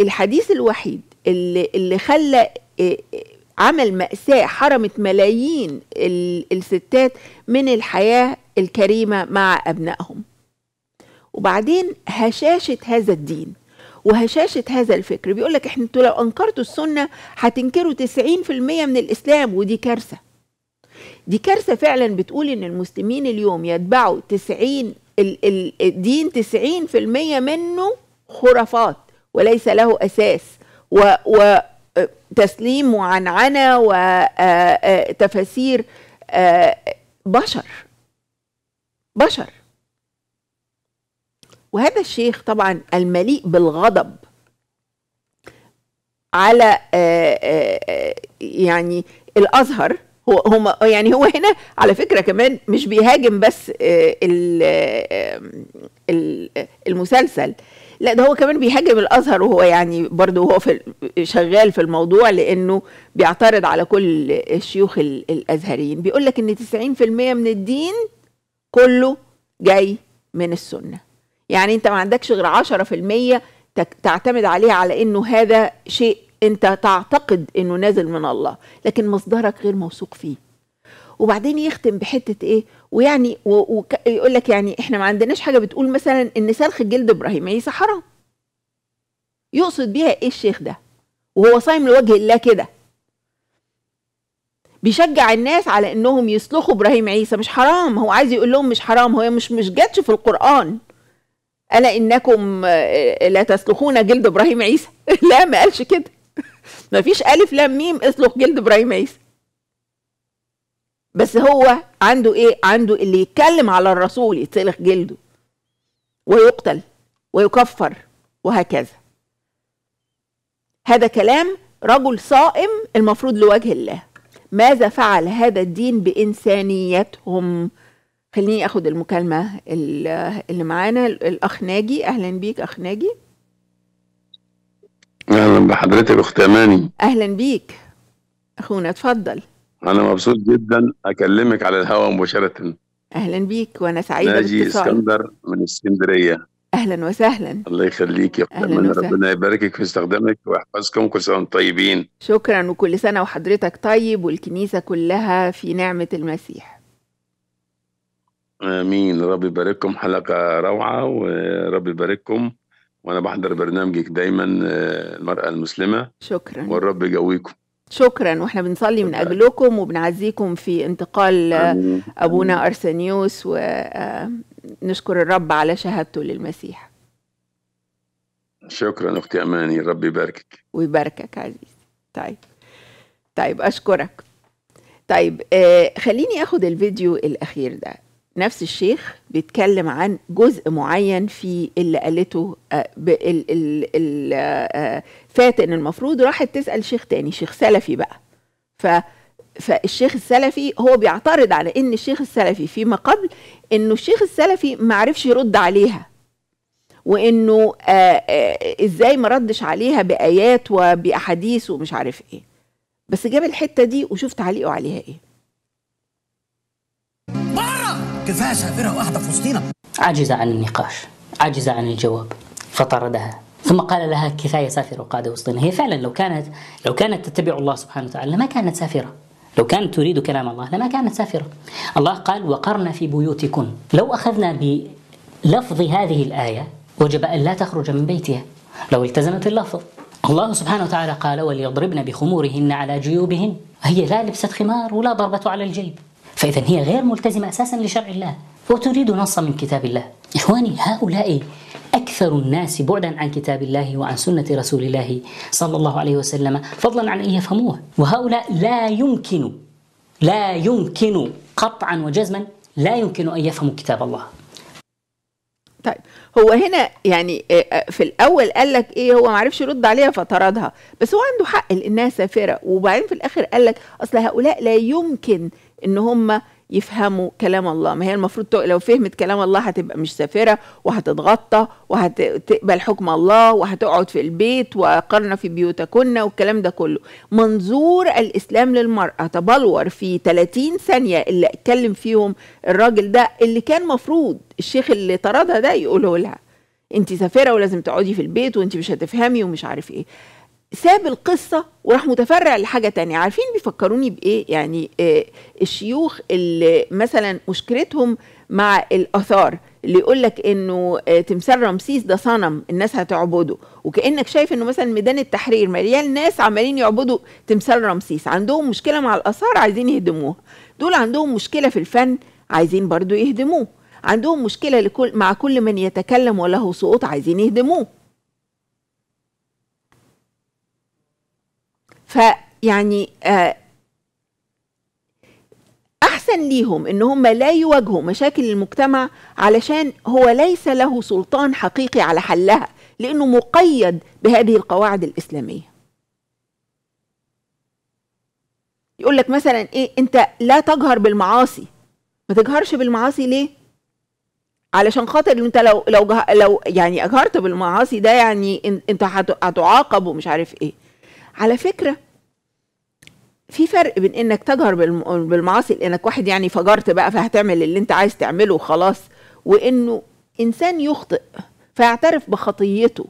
الحديث الوحيد اللي اللي خلى عمل مأساة حرمت ملايين الستات من الحياة الكريمة مع أبنائهم وبعدين هشاشة هذا الدين وهشاشة هذا الفكر بيقول لك احنا انتوا لو انكرتوا السنة هتنكروا 90% من الإسلام ودي كارثة دي كارثة فعلا بتقول ان المسلمين اليوم يتبعوا 90 الدين 90% منه خرافات وليس له أساس و, و تسليم وعنعنه آه، وتفاسير آه، آه، بشر بشر وهذا الشيخ طبعا المليء بالغضب على يعني الازهر هو هم يعني هو هنا على فكره كمان مش بيهاجم بس المسلسل لا ده هو كمان بيهاجم الازهر وهو يعني برضه هو في شغال في الموضوع لانه بيعترض على كل الشيوخ الازهريين بيقول لك ان 90% من الدين كله جاي من السنه يعني انت ما عندكش غير 10% تعتمد عليه على انه هذا شيء انت تعتقد انه نازل من الله لكن مصدرك غير موثوق فيه وبعدين يختم بحته ايه ويعني ويقول لك يعني احنا ما عندناش حاجه بتقول مثلا ان سلخ جلد ابراهيم عيسى صحراء يقصد بيها ايه الشيخ ده وهو صايم لوجه الله كده بيشجع الناس على انهم يسلخوا ابراهيم عيسى مش حرام هو عايز يقول لهم مش حرام هو مش مش جاتش في القران الا انكم آه، لا تسلخون جلد ابراهيم عيسى *laughs* لا ما قالش كده *laughs* ما فيش الف لام ميم اسلخ جلد ابراهيم عيسى بس هو عنده ايه عنده اللي يتكلم على الرسول يتسلخ جلده ويقتل ويكفر وهكذا هذا كلام رجل صائم المفروض لوجه الله ماذا فعل هذا الدين بإنسانيتهم خليني أخد المكالمة اللي معانا الأخ ناجي أهلا بيك أخ ناجي أهلا بحضرتك أخت أماني أهلا بيك أخونا اتفضل انا مبسوط جدا اكلمك على الهواء مباشره اهلا بيك وانا سعيده ناجي بالتصال. اسكندر من اسكندريه اهلا وسهلا الله يخليك يا فندم ربنا يباركك في استخدامك ويحفظكم كل سنه وانتم طيبين شكرا وكل سنه وحضرتك طيب والكنيسه كلها في نعمه المسيح امين رب يبارككم حلقه روعه ورب يبارككم وانا بحضر برنامجك دايما آه، المراه المسلمه شكرا والرب يقويكم شكرا واحنا بنصلي من اجلكم وبنعزيكم في انتقال آمين. ابونا ارسنيوس ونشكر آه، الرب على شهادته للمسيح شكرا اختي اماني ربي يباركك ويباركك عزيز طيب طيب اشكرك طيب آه خليني اخد الفيديو الاخير ده نفس الشيخ بيتكلم عن جزء معين في اللي قالته آه، آه، آه، فاتن المفروض راحت تسال شيخ تاني شيخ سلفي بقى ف فالشيخ السلفي هو بيعترض على ان الشيخ السلفي فيما قبل انه الشيخ السلفي ما عرفش يرد عليها وانه آآ آآ ازاي ما ردش عليها بايات وباحاديث ومش عارف ايه بس جاب الحته دي وشوف تعليقه عليها ايه كفايه فرقة واحدة في وسطينا عجز عن النقاش عجز عن الجواب فطردها ثم قال لها كفاية سافرة وقادة وسطنا هي فعلا لو كانت لو كانت تتبع الله سبحانه وتعالى لما كانت سافرة لو كانت تريد كلام الله لما كانت سافرة الله قال وقرنا في بيوتكن لو أخذنا بلفظ هذه الآية وجب أن لا تخرج من بيتها لو التزمت اللفظ الله سبحانه وتعالى قال وليضربن بخمورهن على جيوبهن هي لا لبست خمار ولا ضربة على الجيب فإذا هي غير ملتزمة أساسا لشرع الله وتريد نصا من كتاب الله إخواني هؤلاء أكثر الناس بعدا عن كتاب الله وعن سنة رسول الله صلى الله عليه وسلم فضلا عن أن يفهموه وهؤلاء لا يمكن لا يمكن قطعا وجزما لا يمكن أن يفهموا كتاب الله طيب هو هنا يعني آه، آه، في الاول قال لك ايه هو ما عرفش يرد عليها فطردها بس هو عنده حق لانها سافره وبعدين في الاخر قال لك اصل هؤلاء لا يمكن ان هم يفهموا كلام الله ما هي المفروض لو فهمت كلام الله هتبقى مش سافرة وهتتغطى وهتقبل حكم الله وهتقعد في البيت وقرنا في بيوتكن والكلام ده كله منظور الإسلام للمرأة تبلور في 30 ثانية اللي اتكلم فيهم الراجل ده اللي كان مفروض الشيخ اللي طردها ده يقوله لها انت سافرة ولازم تقعدي في البيت وانت مش هتفهمي ومش عارف ايه ساب القصه وراح متفرع لحاجه تانية عارفين بيفكروني بايه يعني آه الشيوخ اللي مثلا مشكلتهم مع الاثار اللي يقول لك انه آه تمثال رمسيس ده صنم الناس هتعبده وكانك شايف انه مثلا ميدان التحرير مليان ناس عمالين يعبدوا تمثال رمسيس عندهم مشكله مع الاثار عايزين يهدموها دول عندهم مشكله في الفن عايزين برضو يهدموه عندهم مشكله لكل مع كل من يتكلم وله صوت عايزين يهدموه فيعني آه، احسن ليهم ان هم لا يواجهوا مشاكل المجتمع علشان هو ليس له سلطان حقيقي على حلها لانه مقيد بهذه القواعد الاسلاميه يقول لك مثلا ايه انت لا تجهر بالمعاصي ما تجهرش بالمعاصي ليه علشان خاطر انت لو لو لو يعني اجهرت بالمعاصي ده يعني انت هتعاقب ومش عارف ايه على فكره في فرق بين انك تجهر بالمعاصي لانك واحد يعني فجرت بقى فهتعمل اللي انت عايز تعمله وخلاص وانه انسان يخطئ فيعترف بخطيته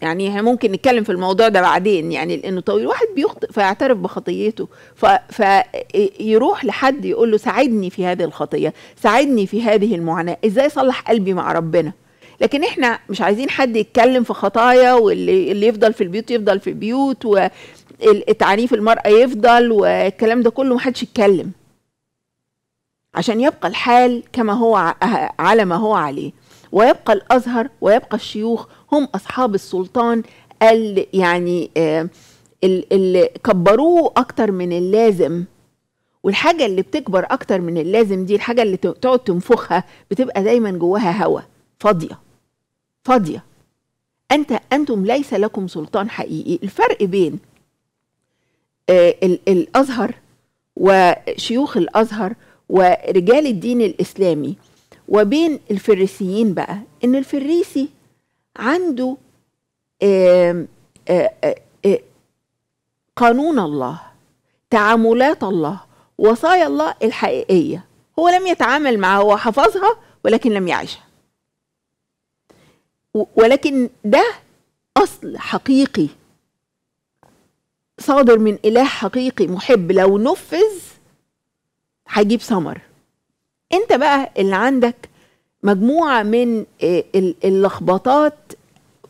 يعني احنا ممكن نتكلم في الموضوع ده بعدين يعني لانه طويل واحد بيخطئ فيعترف بخطيته فيروح لحد يقول له ساعدني في هذه الخطيه ساعدني في هذه المعاناه ازاي اصلح قلبي مع ربنا لكن احنا مش عايزين حد يتكلم في خطايا واللي اللي يفضل في البيوت يفضل في البيوت والتعنيف المرأة يفضل والكلام ده كله محدش يتكلم عشان يبقى الحال كما هو أه، على ما هو عليه ويبقى الأزهر ويبقى الشيوخ هم أصحاب السلطان ال يعني آه، اللي كبروه أكتر من اللازم والحاجة اللي بتكبر أكتر من اللازم دي الحاجة اللي تقعد تنفخها بتبقى دايما جواها هوا فاضية فاضية أنت أنتم ليس لكم سلطان حقيقي الفرق بين آه، الأزهر وشيوخ الأزهر ورجال الدين الإسلامي وبين الفريسيين بقى إن الفريسي عنده قانون الله تعاملات الله وصايا الله الحقيقية هو لم يتعامل معها هو حفظها ولكن لم يعيشها ولكن ده أصل حقيقي صادر من إله حقيقي محب لو نفذ هيجيب ثمر انت بقى اللي عندك مجموعة من آه، اللخبطات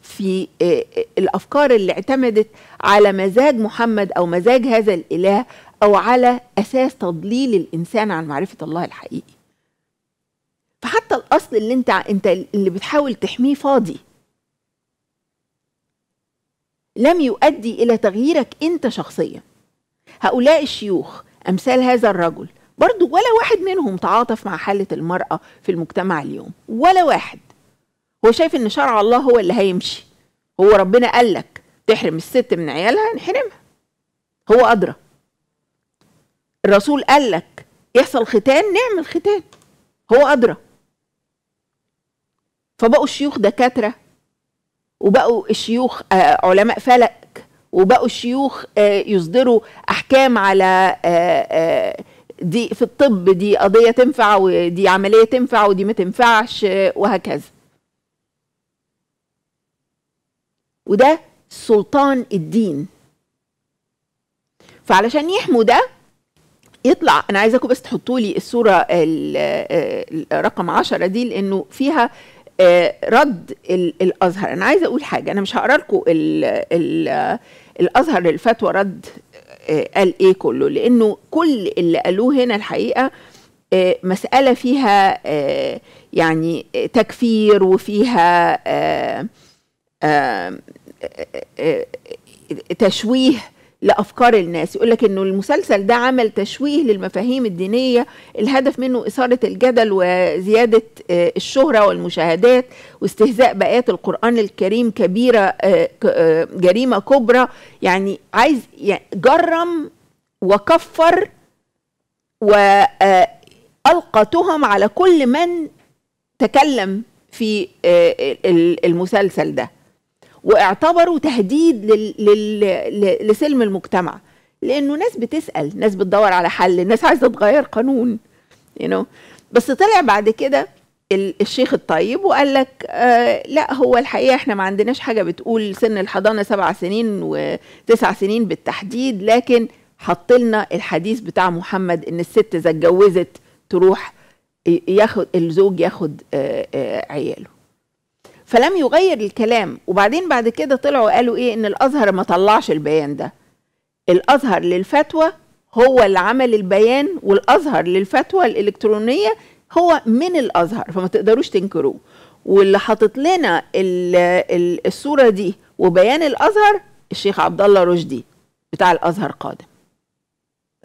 في آه، آه، الأفكار اللي اعتمدت على مزاج محمد أو مزاج هذا الإله أو على أساس تضليل الإنسان عن معرفة الله الحقيقي فحتى الاصل اللي انت انت اللي بتحاول تحميه فاضي لم يؤدي الى تغييرك انت شخصيا هؤلاء الشيوخ امثال هذا الرجل برضو ولا واحد منهم تعاطف مع حاله المراه في المجتمع اليوم ولا واحد هو شايف ان شرع الله هو اللي هيمشي هو ربنا قال لك تحرم الست من عيالها نحرمها هو ادرى الرسول قال لك يحصل ختان نعمل ختان هو ادرى فبقوا الشيوخ دكاترة وبقوا الشيوخ آه، علماء فلك وبقوا الشيوخ آه، يصدروا أحكام على آه، دي في الطب دي قضية تنفع ودي عملية تنفع ودي ما تنفعش وهكذا وده سلطان الدين فعلشان يحموا ده يطلع انا عايزاكم بس تحطوا لي الصوره رقم 10 دي لانه فيها آه، رد الازهر انا عايزه اقول حاجه انا مش هقرا لكم الازهر الفتوى رد آه، قال ايه كله لانه كل اللي قالوه هنا الحقيقه آه، مساله فيها يعني تكفير وفيها تشويه لافكار الناس يقول لك انه المسلسل ده عمل تشويه للمفاهيم الدينيه الهدف منه اثاره الجدل وزياده آه، الشهره والمشاهدات واستهزاء بايات القران الكريم كبيره آه، آه، جريمه كبرى يعني عايز جرم وكفر والقى تهم على كل من تكلم في المسلسل ده واعتبروا تهديد لل... لل... لسلم المجتمع لانه ناس بتسال ناس بتدور على حل ناس عايزه تغير قانون you know. بس طلع بعد كده الشيخ الطيب وقال لك آه لا هو الحقيقه احنا ما عندناش حاجه بتقول سن الحضانه سبع سنين وتسع سنين بالتحديد لكن حط لنا الحديث بتاع محمد ان الست اذا اتجوزت تروح ياخد الزوج ياخد آه آه عياله فلم يغير الكلام وبعدين بعد كده طلعوا قالوا ايه ان الازهر ما طلعش البيان ده الازهر للفتوى هو اللي عمل البيان والازهر للفتوى الالكترونيه هو من الازهر فما تقدروش تنكروه واللي حاطط لنا الصوره دي وبيان الازهر الشيخ عبد الله رشدي بتاع الازهر قادم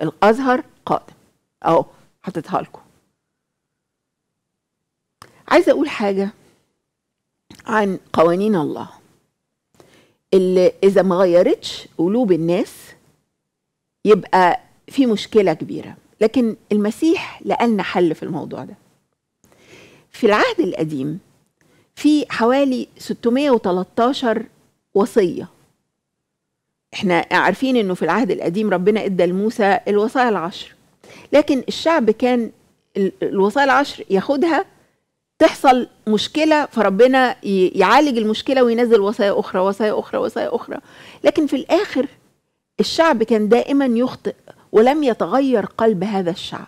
الازهر قادم اهو حاططها لكم عايزه اقول حاجه عن قوانين الله اللي إذا ما غيرتش قلوب الناس يبقى في مشكلة كبيرة لكن المسيح لقالنا حل في الموضوع ده في العهد القديم في حوالي 613 وصية احنا عارفين انه في العهد القديم ربنا ادى لموسى الوصايا العشر لكن الشعب كان الوصايا العشر ياخدها تحصل مشكلة فربنا يعالج المشكلة وينزل وصايا أخرى وصايا أخرى وصايا أخرى لكن في الآخر الشعب كان دائما يخطئ ولم يتغير قلب هذا الشعب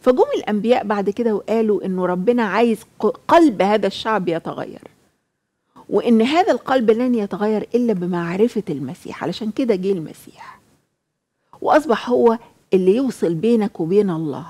فجم الأنبياء بعد كده وقالوا إنه ربنا عايز قلب هذا الشعب يتغير وإن هذا القلب لن يتغير إلا بمعرفة المسيح علشان كده جه المسيح وأصبح هو اللي يوصل بينك وبين الله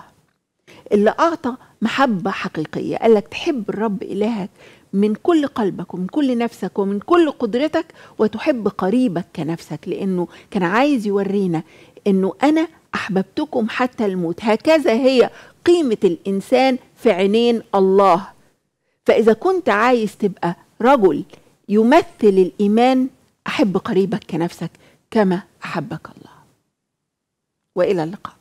اللي أعطى محبة حقيقية قال لك تحب الرب إلهك من كل قلبك ومن كل نفسك ومن كل قدرتك وتحب قريبك كنفسك لأنه كان عايز يورينا أنه أنا أحببتكم حتى الموت هكذا هي قيمة الإنسان في عينين الله فإذا كنت عايز تبقى رجل يمثل الإيمان أحب قريبك كنفسك كما أحبك الله وإلى اللقاء